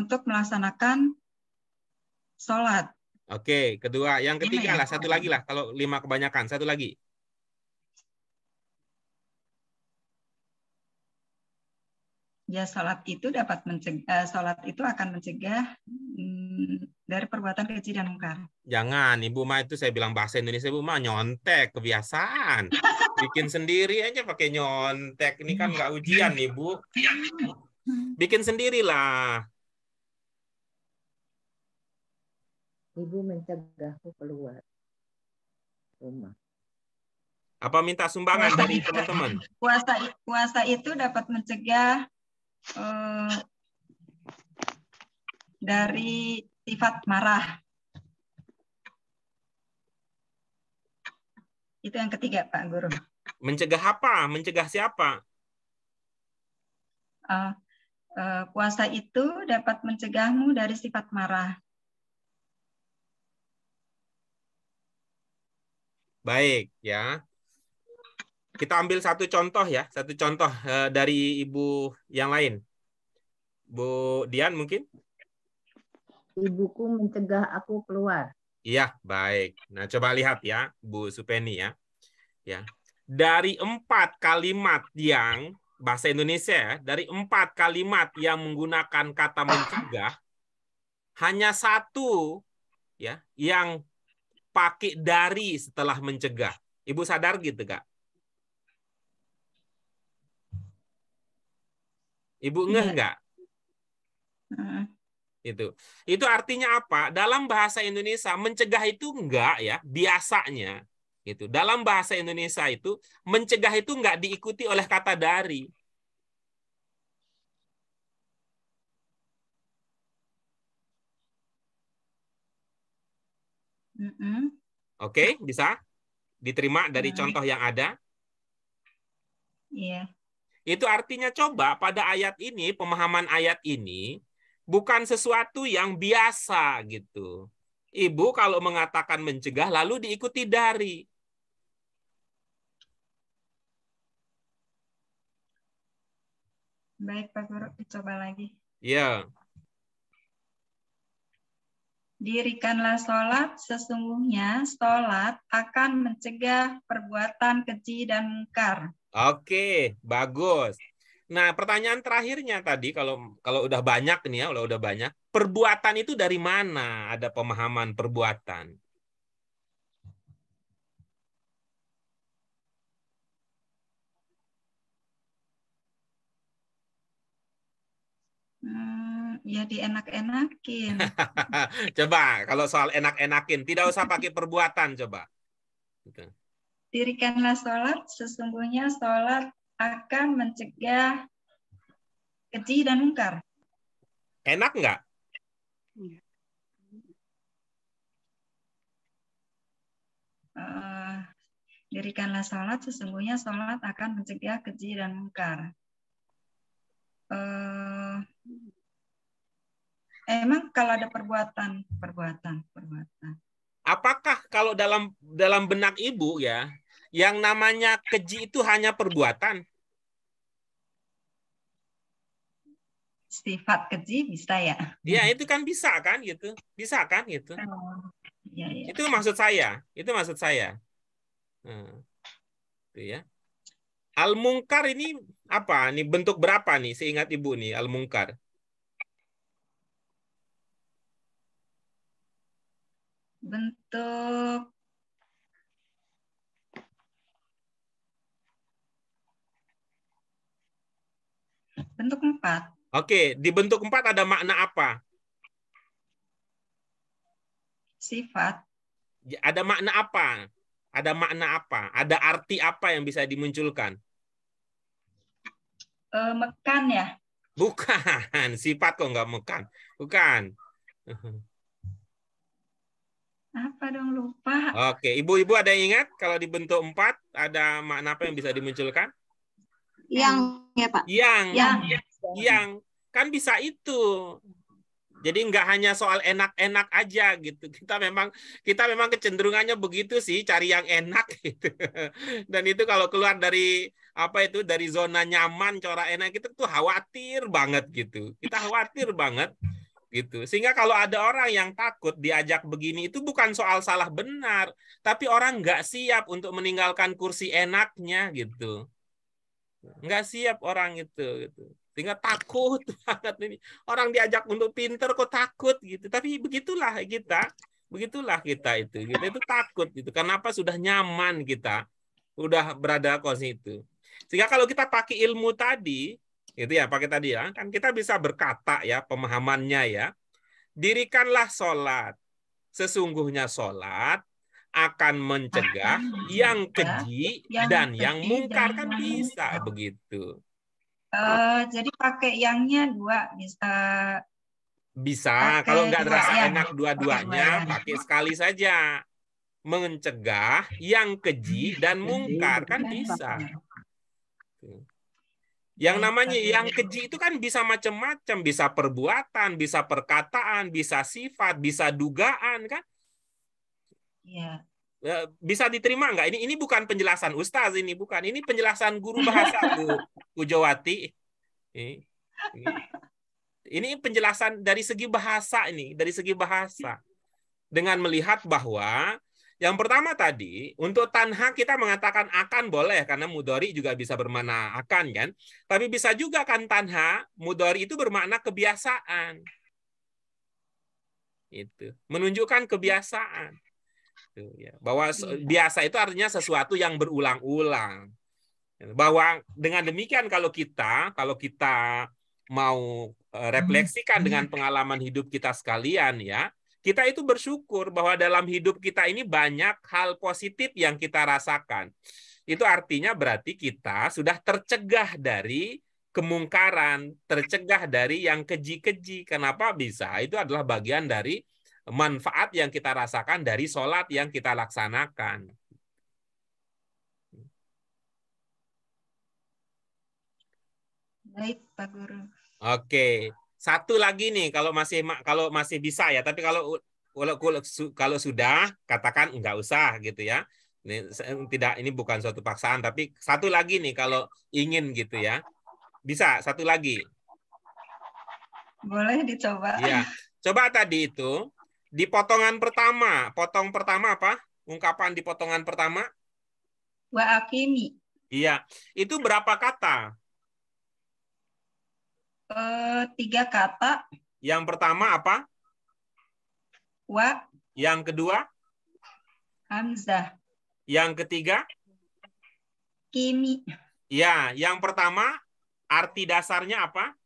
untuk melaksanakan sholat? Oke, kedua, yang ketiga ya, lah, satu lagi lah, kalau lima kebanyakan, satu lagi. ya salat itu dapat mencegah eh, salat itu akan mencegah mm, dari perbuatan keji dan mungkar. Jangan, Ibu Ma itu saya bilang bahasa Indonesia Ibu Ma nyontek kebiasaan. Bikin sendiri aja pakai nyontek. Ini kan nggak ujian nih Bu. Bikin sendirilah. Ibu mencegahku keluar rumah apa minta sumbangan dari teman-teman? Puasa puasa itu dapat mencegah Eh, dari sifat marah. Itu yang ketiga, Pak Guru. Mencegah apa? Mencegah siapa? Uh, uh, puasa itu dapat mencegahmu dari sifat marah. Baik, ya kita ambil satu contoh ya, satu contoh eh, dari ibu yang lain. Bu Dian mungkin? Ibuku mencegah aku keluar. Iya, baik. Nah, coba lihat ya, Bu Supeni ya. Ya. Dari empat kalimat yang bahasa Indonesia ya, dari empat kalimat yang menggunakan kata mencegah, hanya satu ya yang pakai dari setelah mencegah. Ibu sadar gitu, Kak? Ibu iya. ngeh nggak? Itu. Itu artinya apa? Dalam bahasa Indonesia mencegah itu enggak ya, biasanya gitu. Dalam bahasa Indonesia itu mencegah itu enggak diikuti oleh kata dari. Oke, okay, bisa diterima dari contoh yang ada? Iya. Yeah. Itu artinya coba pada ayat ini, pemahaman ayat ini bukan sesuatu yang biasa gitu. Ibu kalau mengatakan mencegah lalu diikuti dari. Baik Pak Guru, coba lagi. Ya. Dirikanlah sholat, sesungguhnya sholat akan mencegah perbuatan keji dan mungkar Oke, bagus. Nah, pertanyaan terakhirnya tadi kalau kalau udah banyak nih ya, kalau udah banyak, perbuatan itu dari mana ada pemahaman perbuatan? Hmm, ya dienak-enakin. [laughs] coba kalau soal enak-enakin, tidak usah pakai perbuatan coba. Gitu dirikanlah sholat, sesungguhnya sholat akan mencegah keji dan mungkar. Enak nggak? Uh, dirikanlah sholat, sesungguhnya sholat akan mencegah keji dan mungkar. Uh, emang kalau ada perbuatan, perbuatan, perbuatan. Apakah kalau dalam dalam benak ibu ya, yang namanya keji itu hanya perbuatan? Sifat keji bisa ya? Ya itu kan bisa kan gitu, bisa kan gitu. ya, ya. Itu maksud saya, itu maksud saya. Hmm. Itu ya. Al mungkar ini apa? Ini bentuk berapa nih? Seingat ibu nih al mungkar. Bentuk Bentuk empat. Oke, di bentuk empat ada makna apa? Sifat. Ya, ada makna apa? Ada makna apa? Ada arti apa yang bisa dimunculkan? E, mekan ya? Bukan, [laughs] sifat kok nggak mekan. Bukan. Apa dong lupa? Oke, ibu-ibu ada yang ingat kalau dibentuk empat ada makna apa yang bisa dimunculkan? yang ya Pak. Yang. Yang. Yang. Kan bisa itu. Jadi nggak hanya soal enak-enak aja gitu. Kita memang kita memang kecenderungannya begitu sih, cari yang enak [laughs] gitu. Dan itu kalau keluar dari apa itu dari zona nyaman, corak enak itu tuh khawatir banget gitu. Kita khawatir banget gitu. Sehingga kalau ada orang yang takut diajak begini itu bukan soal salah benar, tapi orang nggak siap untuk meninggalkan kursi enaknya gitu nggak siap orang itu gitu tinggal takut [laughs] banget ini orang diajak untuk pinter kok takut gitu tapi begitulah kita begitulah kita itu kita gitu. itu takut gitu kenapa sudah nyaman kita udah berada kos itu sehingga kalau kita pakai ilmu tadi gitu ya pakai tadi ya kan kita bisa berkata ya pemahamannya ya dirikanlah sholat sesungguhnya sholat akan mencegah yang keji yang dan keji yang mungkar kan bisa mungkar. begitu. Uh, jadi pakai yangnya dua bisa. Bisa. Kalau nggak terasa yang. enak dua-duanya, pakai sekali saja. Mencegah yang keji dan mungkar kan bisa. Yang namanya yang keji itu kan bisa macam-macam, bisa perbuatan, bisa perkataan, bisa sifat, bisa dugaan kan. Iya. Ya. Bisa diterima nggak? Ini ini bukan penjelasan ustaz ini bukan. Ini penjelasan guru bahasa Bu, [laughs] Bu Jowati. Ini, ini penjelasan dari segi bahasa ini, dari segi bahasa. Dengan melihat bahwa yang pertama tadi, untuk tanha kita mengatakan akan boleh, karena mudori juga bisa bermakna akan kan. Tapi bisa juga kan tanha, mudori itu bermakna kebiasaan. Itu menunjukkan kebiasaan gitu ya. Bahwa iya. biasa itu artinya sesuatu yang berulang-ulang. Bahwa dengan demikian kalau kita kalau kita mau eh, hmm. refleksikan dengan hmm. pengalaman hidup kita sekalian ya, kita itu bersyukur bahwa dalam hidup kita ini banyak hal positif yang kita rasakan. Itu artinya berarti kita sudah tercegah dari kemungkaran, tercegah dari yang keji-keji. Kenapa bisa? Itu adalah bagian dari manfaat yang kita rasakan dari sholat yang kita laksanakan. Baik, Pak Guru. Oke, satu lagi nih kalau masih kalau masih bisa ya, tapi kalau kalau, kalau sudah katakan nggak usah gitu ya. Ini, tidak ini bukan suatu paksaan, tapi satu lagi nih kalau ingin gitu ya, bisa satu lagi. Boleh dicoba. Ya, coba tadi itu di potongan pertama, potong pertama apa? Ungkapan di potongan pertama? Wa akimi. Iya. Itu berapa kata? E, tiga kata. Yang pertama apa? Wa. Yang kedua? Hamzah. Yang ketiga? Kimi. Ya, yang pertama arti dasarnya apa?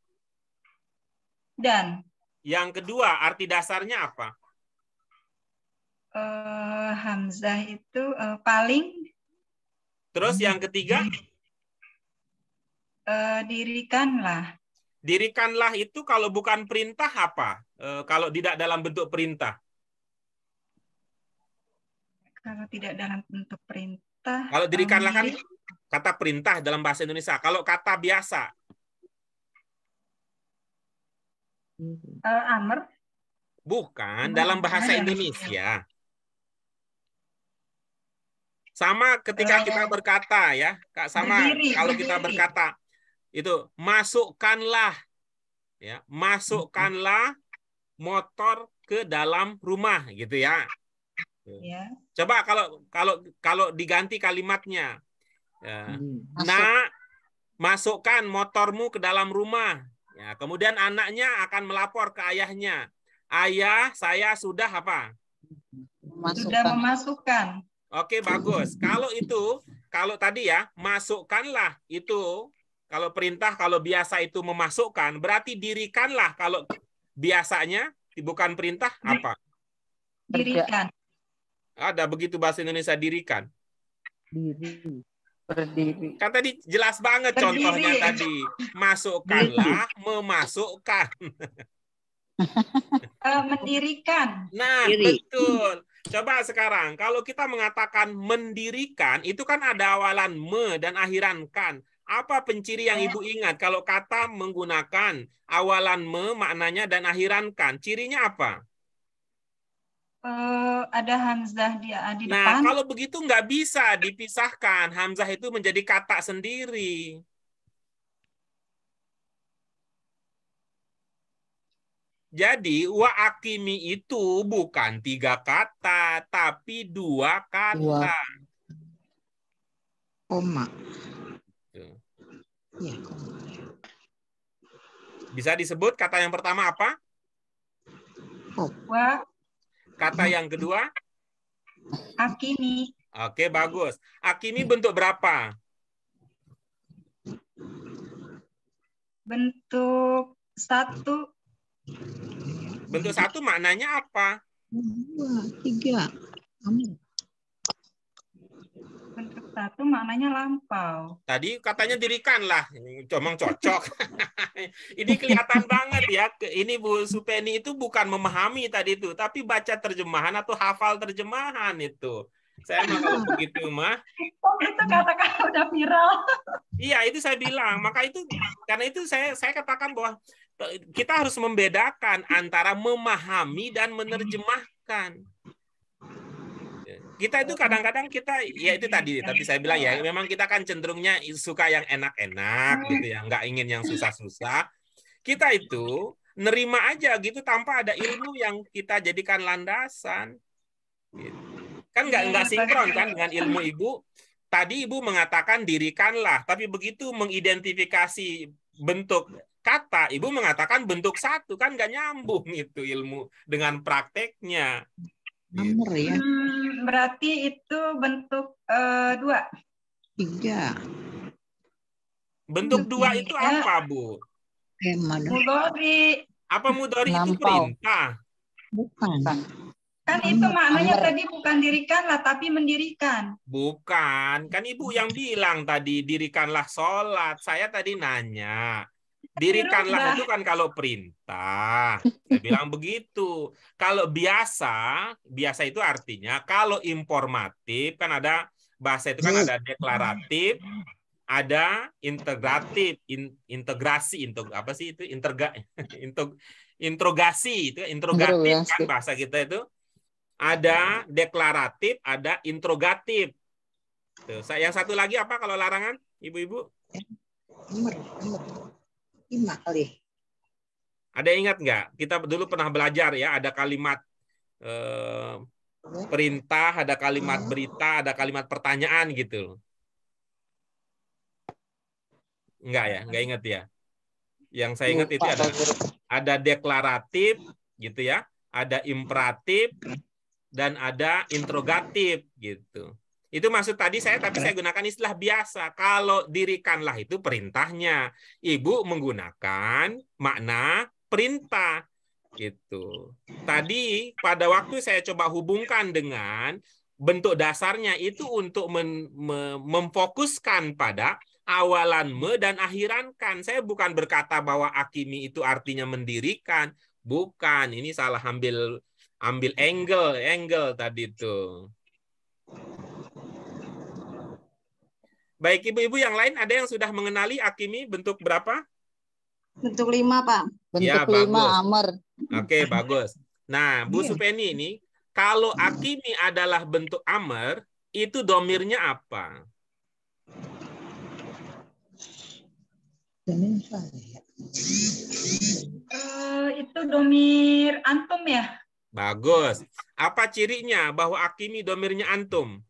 Dan. Yang kedua arti dasarnya apa? Eh, Hamzah itu uh, paling. Terus yang ketiga? Uh, dirikanlah. Dirikanlah itu kalau bukan perintah apa? Uh, kalau tidak dalam bentuk perintah? Kalau tidak dalam bentuk perintah. Kalau dirikanlah kan kata perintah dalam bahasa Indonesia. Kalau kata biasa. Uh, amr. Bukan, dalam bahasa Indonesia. Sama ketika kita eh. berkata ya, kak sama berdiri, kalau kita berkata itu masukkanlah ya, masukkanlah motor ke dalam rumah gitu ya. ya. Coba kalau kalau kalau diganti kalimatnya. Ya. Hmm, masuk. Nah, masukkan motormu ke dalam rumah. Ya, kemudian anaknya akan melapor ke ayahnya. Ayah, saya sudah apa? Sudah memasukkan. Oke, bagus. Kalau itu, kalau tadi ya, masukkanlah itu. Kalau perintah, kalau biasa itu memasukkan, berarti dirikanlah. Kalau biasanya, bukan perintah, apa? Dirikan. Ada begitu bahasa Indonesia, dirikan. Diri. Berdiri. Kan tadi jelas banget Berdiri. contohnya tadi. Masukkanlah, memasukkan. Eh, mendirikan. Nah, Diri. betul. Coba sekarang, kalau kita mengatakan mendirikan, itu kan ada awalan me dan akhiran kan. Apa penciri yang iya. Ibu ingat kalau kata menggunakan awalan me, maknanya, dan akhiran kan? Cirinya apa? Uh, ada Hamzah di, ah, di nah, depan. Nah, kalau begitu nggak bisa dipisahkan. Hamzah itu menjadi kata sendiri. Jadi wa akimi itu bukan tiga kata, tapi dua kata. Dua. koma. Iya, Bisa disebut kata yang pertama apa? Oh. Wa. Kata yang kedua? Akimi. Oke, bagus. Akimi bentuk berapa? Bentuk satu Bentuk satu maknanya apa? Dua, tiga. Amin. Bentuk satu maknanya lampau. Tadi katanya dirikan lah. Ini cocok. [laughs] ini kelihatan banget ya. Ini Bu Supeni itu bukan memahami tadi itu, tapi baca terjemahan atau hafal terjemahan itu. Saya mau ah. begitu mah. Oh, itu kata-kata udah viral. Iya, itu saya bilang. Maka itu karena itu saya saya katakan bahwa kita harus membedakan antara memahami dan menerjemahkan. Kita itu kadang-kadang kita ya itu tadi tapi saya bilang ya memang kita kan cenderungnya suka yang enak-enak gitu ya, nggak ingin yang susah-susah. Kita itu nerima aja gitu tanpa ada ilmu yang kita jadikan landasan. Kan nggak nggak sinkron kan dengan ilmu ibu. Tadi ibu mengatakan dirikanlah, tapi begitu mengidentifikasi bentuk kata ibu mengatakan bentuk satu kan gak nyambung itu ilmu dengan prakteknya ya hmm, berarti itu bentuk uh, dua tiga bentuk, dua itu apa bu mudori apa mudori itu perintah bukan kan itu maknanya tadi bukan dirikanlah tapi mendirikan bukan kan ibu yang bilang tadi dirikanlah sholat saya tadi nanya Dirikanlah itu kan kalau perintah. Saya bilang begitu. Kalau biasa, biasa itu artinya kalau informatif kan ada bahasa itu kan ada deklaratif, ada integratif, in, integrasi, itu apa sih itu interga, [laughs] integ, introgasi itu interogatif kan bahasa kita itu ada deklaratif, ada interogatif. Tuh, yang satu lagi apa kalau larangan, ibu-ibu? lima kali. Ada yang ingat nggak? Kita dulu pernah belajar ya, ada kalimat eh, perintah, ada kalimat hmm. berita, ada kalimat pertanyaan gitu. Enggak ya, Nggak ingat ya. Yang saya ingat itu ada ada deklaratif gitu ya, ada imperatif dan ada interrogatif gitu. Itu maksud tadi saya, tapi saya gunakan istilah biasa. Kalau dirikanlah itu perintahnya. Ibu menggunakan makna perintah. Gitu. Tadi pada waktu saya coba hubungkan dengan bentuk dasarnya itu untuk men, me, memfokuskan pada awalan me dan akhiran kan Saya bukan berkata bahwa akimi itu artinya mendirikan. Bukan. Ini salah ambil ambil angle angle tadi itu. Baik, ibu-ibu yang lain ada yang sudah mengenali akimi bentuk berapa? Bentuk lima, Pak. Ya, bentuk ya, lima, Amr. Oke, iya. bagus. Nah, Bu iya. Supeni ini, kalau akimi adalah bentuk amr, itu domirnya apa? Uh, itu domir antum ya? Bagus. Apa cirinya bahwa akimi domirnya antum?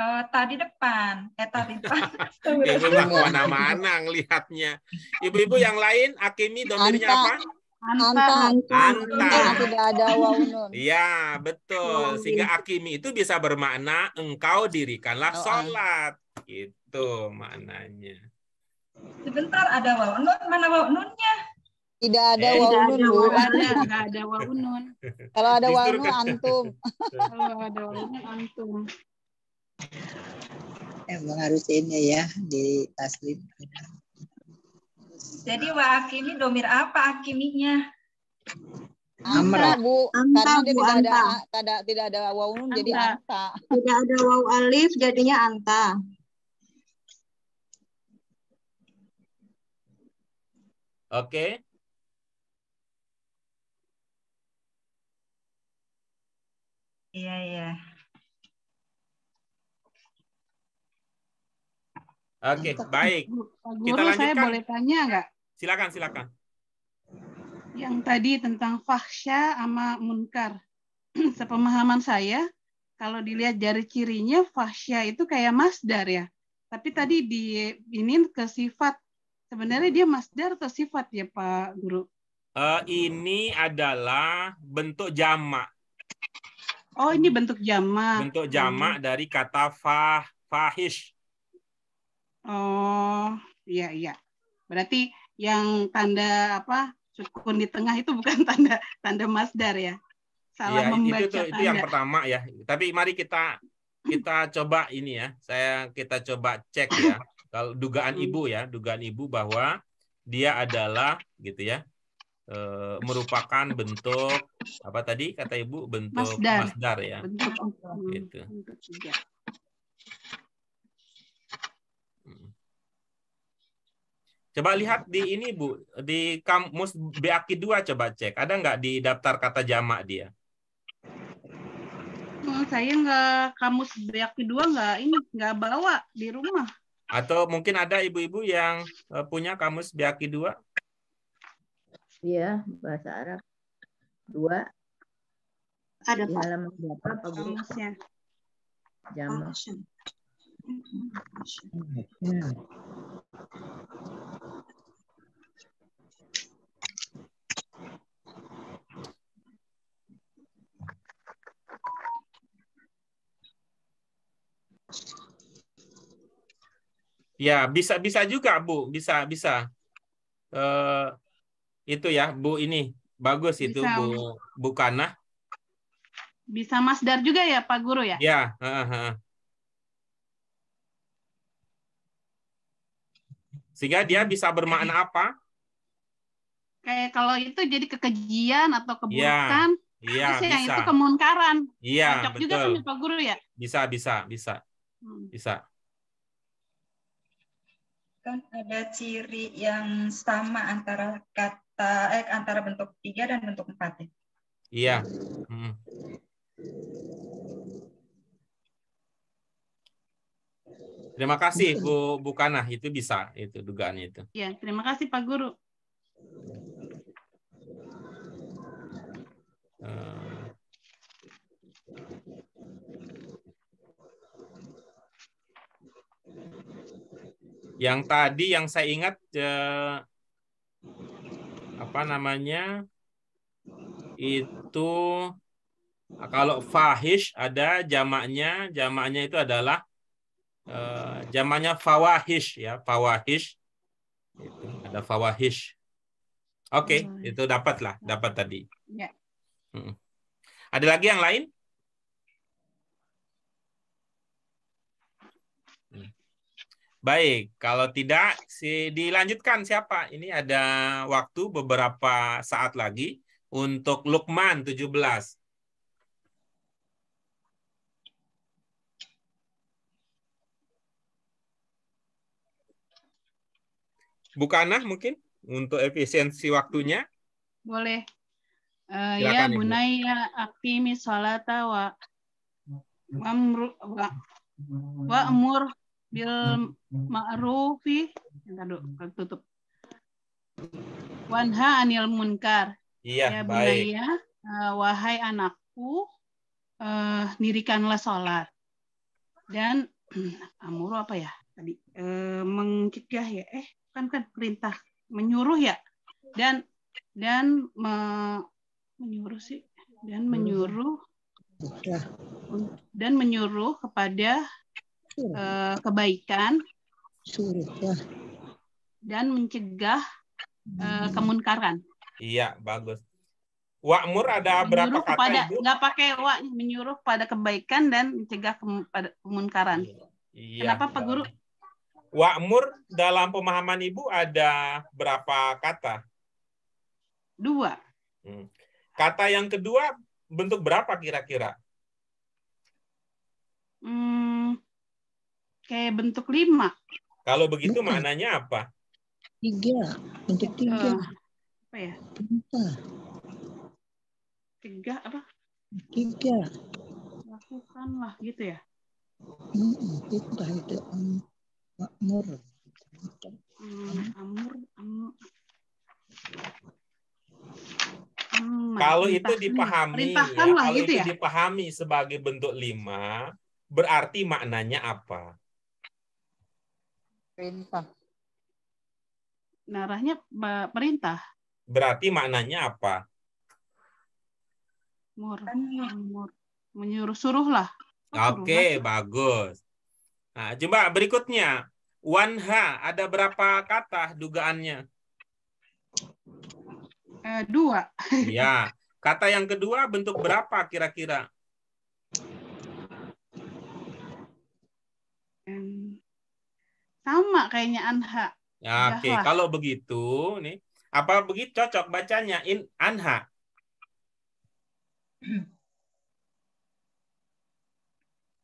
Eh, tadi depan, eh tadi depan. [laughs] Ibu mana mana ngelihatnya. Ibu-ibu yang lain, Akimi domirnya apa? Anta. Anta. Tidak ada wawunun. Iya, betul. Sehingga akimi itu bisa bermakna engkau dirikanlah oh, ah. sholat. itu maknanya. Sebentar ada waunun, mana waununnya? Tidak ada eh, waunun, [laughs] Tidak ada wawunun. Kalau ada wawunun, kan- antum. Kalau ada wawunun, antum. Emang harus ini ya di taslim. Jadi wa akimi domir apa akiminya? Amra, Bu. Anta, Karena Bu, tidak anta. ada tidak tidak ada wau nun jadi anta. Tidak ada wau alif jadinya anta. Oke. Okay. Iya, yeah, iya. Yeah. Oke, okay, baik. Pak Guru, Kita saya boleh tanya nggak? Silakan, silakan. Yang tadi tentang fahsya sama munkar. [clears throat] Sepemahaman saya, kalau dilihat dari cirinya, fahsya itu kayak masdar ya. Tapi tadi di ini ke sifat. Sebenarnya dia masdar atau sifat ya Pak Guru? Uh, ini adalah bentuk jamak. Oh, ini bentuk jamak. Bentuk jamak hmm. dari kata fah, fahish Oh, iya iya. Berarti yang tanda apa sukun di tengah itu bukan [laughs] tanda tanda masdar ya. Salah ya, membaca itu, itu yang pertama ya. Tapi mari kita kita coba ini ya. Saya kita coba cek ya. Kalau dugaan hmm. ibu ya, dugaan ibu bahwa dia adalah gitu ya. E, merupakan bentuk apa tadi kata ibu bentuk masdar, masdar ya. Bentuk, oh, gitu. Bentuk Coba lihat di ini Bu, di kamus BAQ 2 coba cek. Ada nggak di daftar kata jamak dia? Oh, saya nggak kamus BAQ 2 nggak ini nggak bawa di rumah. Atau mungkin ada ibu-ibu yang eh, punya kamus BAQ 2? Iya, bahasa Arab. Dua. Ada di halaman berapa Pak Bu? Kamusnya. Jamak. Iya. Ya, bisa bisa juga Bu, bisa bisa. Uh, itu ya Bu ini bagus itu Bu Bukana. Bisa Masdar juga ya Pak Guru ya? Ya. Uh, Sehingga dia bisa bermakna apa? Kayak kalau itu jadi kekejian atau ya, keburukan. Ya. bisa. yang itu kemunkaran. Iya, kan betul. juga ya, sama Pak Guru ya? Bisa, bisa, bisa. Hmm. Bisa kan ada ciri yang sama antara kata eh antara bentuk tiga dan bentuk empat ya? Iya. Hmm. Terima kasih Bu Bukana, itu bisa itu dugaan itu. Ya, terima kasih Pak Guru. Uh, Yang tadi yang saya ingat eh, apa namanya itu ah, kalau fahish ada jamaknya, jamaknya itu adalah eh, jamaknya fawahish ya, fawahish. Itu, ada fawahish. Oke, okay, hmm. itu dapat lah, dapat tadi. Ya. Hmm. Ada lagi yang lain? Baik, kalau tidak si, dilanjutkan siapa? Ini ada waktu beberapa saat lagi untuk Lukman 17. Bukanah mungkin untuk efisiensi waktunya? Boleh. Uh, ya bunaya akimi salata wa wa, wa, wa wa bil ma'rufi entar tutup wanha anil munkar iya ya, baik ya uh, wahai anakku uh, eh, dirikanlah salat dan [clears throat] amuru apa ya tadi uh, mencegah ya eh kan kan perintah menyuruh ya dan dan me, menyuruh sih dan menyuruh dan menyuruh kepada uh, kebaikan ya. dan mencegah uh, kemunkaran. Iya, bagus. wakmur ada berapa menyuruh kata kepada, Ibu? Nggak pakai wa, menyuruh pada kebaikan dan mencegah kem, pada kemunkaran. Iya, Kenapa Pak iya. Guru? Wa'mur dalam pemahaman Ibu ada berapa kata? Dua. Hmm. Kata yang kedua bentuk berapa kira-kira? Hmm, kayak bentuk lima. Kalau begitu Bukan. maknanya apa? Tiga, bentuk tiga. Uh, apa ya? Tiga. Tiga apa? Tiga. Lakukanlah gitu ya. tiga itu makmur. Hmm, amur, amur. Hmm, kalau itu dipahami, ya, kalau gitu itu ya? dipahami sebagai bentuk lima, berarti maknanya apa? Perintah. Narahnya perintah. Berarti maknanya apa? Mur. Mur. Menyuruh suruhlah. Oke, okay, bagus. Nah, coba berikutnya. Wanha, ada berapa kata dugaannya? Eh, dua. Ya, kata yang kedua bentuk berapa kira-kira? Sama kayaknya Anha. Ya, Oke, okay. kalau begitu nih apa begitu cocok bacanya in Anha? [clears throat]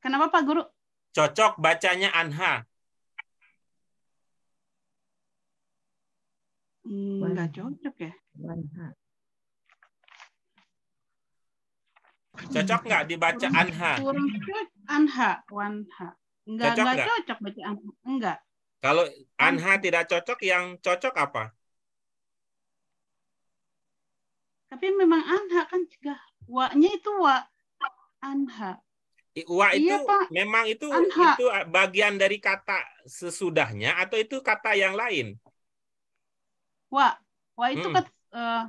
Kenapa Pak Guru? Cocok bacanya Anha. Enggak hmm, cocok ya. Cocok nggak dibaca Anha? Anha, Wanha. Enggak, cocok enggak, enggak cocok bacaan. Enggak. Kalau anha tidak cocok, yang cocok apa? Tapi memang anha kan juga wa itu wa anha. Wa iya, itu iya, Pak. memang itu itu ah, bagian dari kata sesudahnya atau itu kata yang lain? Wa, wa itu hmm. kata, uh, eh,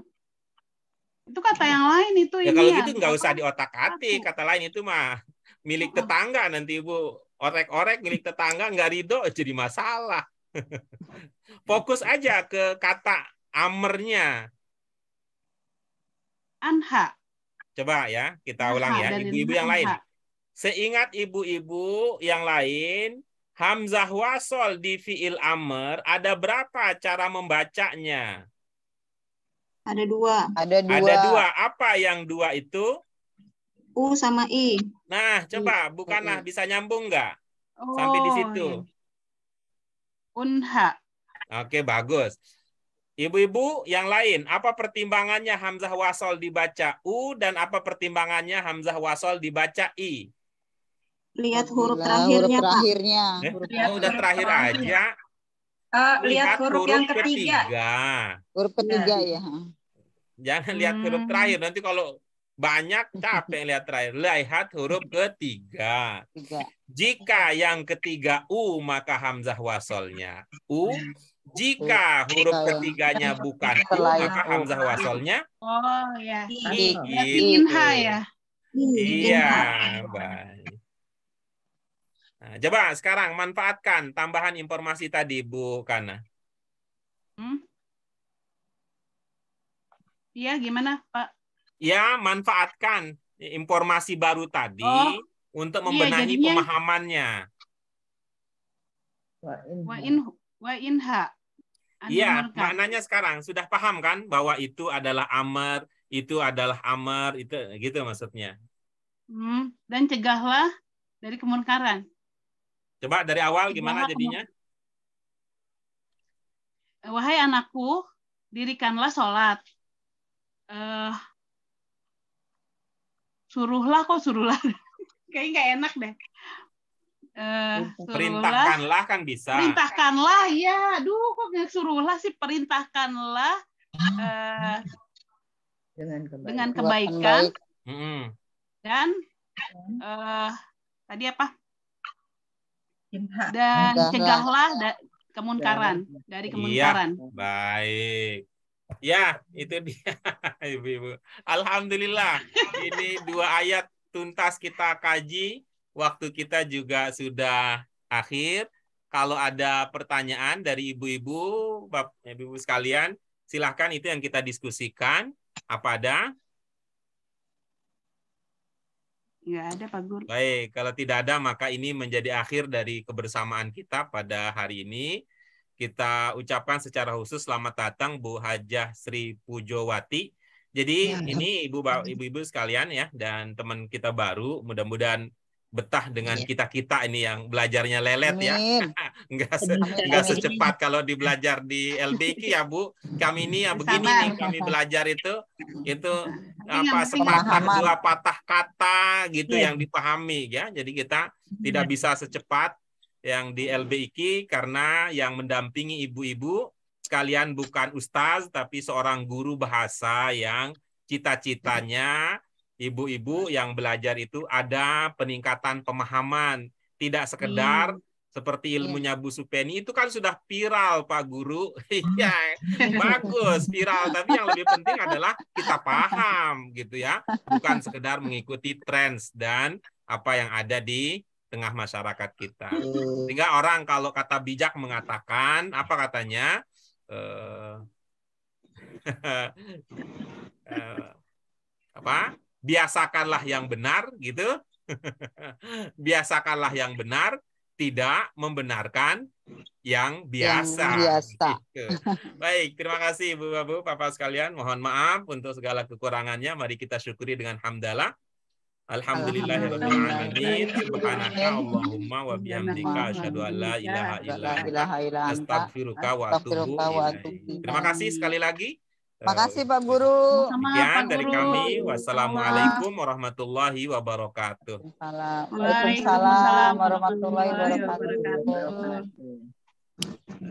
itu kata yang lain itu ya, ini kalau ya. gitu nggak usah diotak-atik kata lain itu mah milik tetangga nanti ibu orek-orek milik tetangga nggak ridho eh, jadi masalah. [laughs] Fokus aja ke kata amernya. Anha. Coba ya, kita anha, ulang ya. Ibu-ibu yang lain. Seingat ibu-ibu yang lain, Hamzah wasol di fi'il amr, ada berapa cara membacanya? Ada dua. Ada dua. Ada dua. Apa yang dua itu? U sama I. Nah, coba gitu. bukanlah bisa nyambung nggak? Oh, Sampai di oh, situ. Iya. Unha. Oke, bagus. Ibu-ibu yang lain, apa pertimbangannya Hamzah Wasol dibaca U dan apa pertimbangannya Hamzah Wasol dibaca I? Lihat huruf terakhirnya, huruf terakhirnya. Eh, huruf oh, terakhir. udah terakhir aja. Uh, lihat, lihat huruf, huruf yang ketiga. ketiga. Huruf ketiga ya. ya. Jangan hmm. lihat huruf hmm. terakhir. Nanti kalau banyak capek lihat terakhir. Lihat huruf [laughs] ketiga. Jika yang ketiga U maka hamzah wasolnya U. Jika huruf ketiganya bukan U maka hamzah wasolnya Oh ya. Iya. ya. Iya, baik. Nah, coba sekarang manfaatkan tambahan informasi tadi Bu Kana. Hmm? Iya, gimana Pak? ya manfaatkan informasi baru tadi oh, untuk iya, membenahi iya, jadinya... pemahamannya. Wa in wa inha. Iya, maknanya sekarang sudah paham kan bahwa itu adalah amar, itu adalah amar, itu gitu maksudnya. Hmm, dan cegahlah dari kemunkaran. Coba dari awal cegahlah gimana jadinya? Eh, wahai anakku, dirikanlah sholat. Uh, suruhlah kok suruhlah [laughs] kayaknya nggak enak deh uh, perintahkanlah kan bisa perintahkanlah ya aduh kok nggak suruhlah sih perintahkanlah uh, dengan kebaikan, dengan kebaikan dan uh, tadi apa dan cegahlah da kemunkaran iya. dari iya. kemunkaran iya, baik Ya, itu dia, [laughs] Ibu-ibu. Alhamdulillah, ini dua ayat tuntas kita kaji. Waktu kita juga sudah akhir. Kalau ada pertanyaan dari ibu-ibu, ibu-ibu sekalian, silahkan itu yang kita diskusikan. Apa ada? Ya ada, Pak Guru. Baik, kalau tidak ada, maka ini menjadi akhir dari kebersamaan kita pada hari ini kita ucapkan secara khusus selamat datang Bu Hajah Sri Pujowati. Jadi ya, ini ibu ibu-ibu sekalian ya dan teman kita baru mudah-mudahan betah dengan ya. kita kita ini yang belajarnya lelet ya. Amin. ya [laughs] enggak se secepat kalau dibelajar di LBK ya bu kami ini ya begini nih kami belajar itu itu apa sepatah dua patah kata gitu ya. yang dipahami ya jadi kita tidak bisa secepat yang di LBIK karena yang mendampingi ibu-ibu sekalian bukan ustaz tapi seorang guru bahasa yang cita-citanya ibu-ibu yang belajar itu ada peningkatan pemahaman tidak sekedar hmm. seperti iya. ilmunya Bu Supeni itu kan sudah viral Pak Guru. [laughs] Iya, hmm. [laughs] bagus viral tapi yang lebih penting adalah kita paham gitu ya, bukan sekedar mengikuti trends dan apa yang ada di tengah masyarakat kita. Hmm. Sehingga orang kalau kata bijak mengatakan apa katanya eh, [laughs] eh apa biasakanlah yang benar gitu. [laughs] biasakanlah yang benar, tidak membenarkan yang biasa. Yang biasa. Gitu. Baik, terima kasih Bu Bapak, Bapak sekalian. Mohon maaf untuk segala kekurangannya. Mari kita syukuri dengan hamdalah. Alhamdulillahirabbil alamin. Subhanaka Allahumma wa bihamdika asyhadu an la ilaha illa astaghfiruka wa atubu Terima kasih sekali lagi. Terima kasih Pak eh, Guru. Demikian dari kami. Wassalamualaikum warahmatullahi wabarakatuh. Waalaikumsalam warahmatullahi wabarakatuh.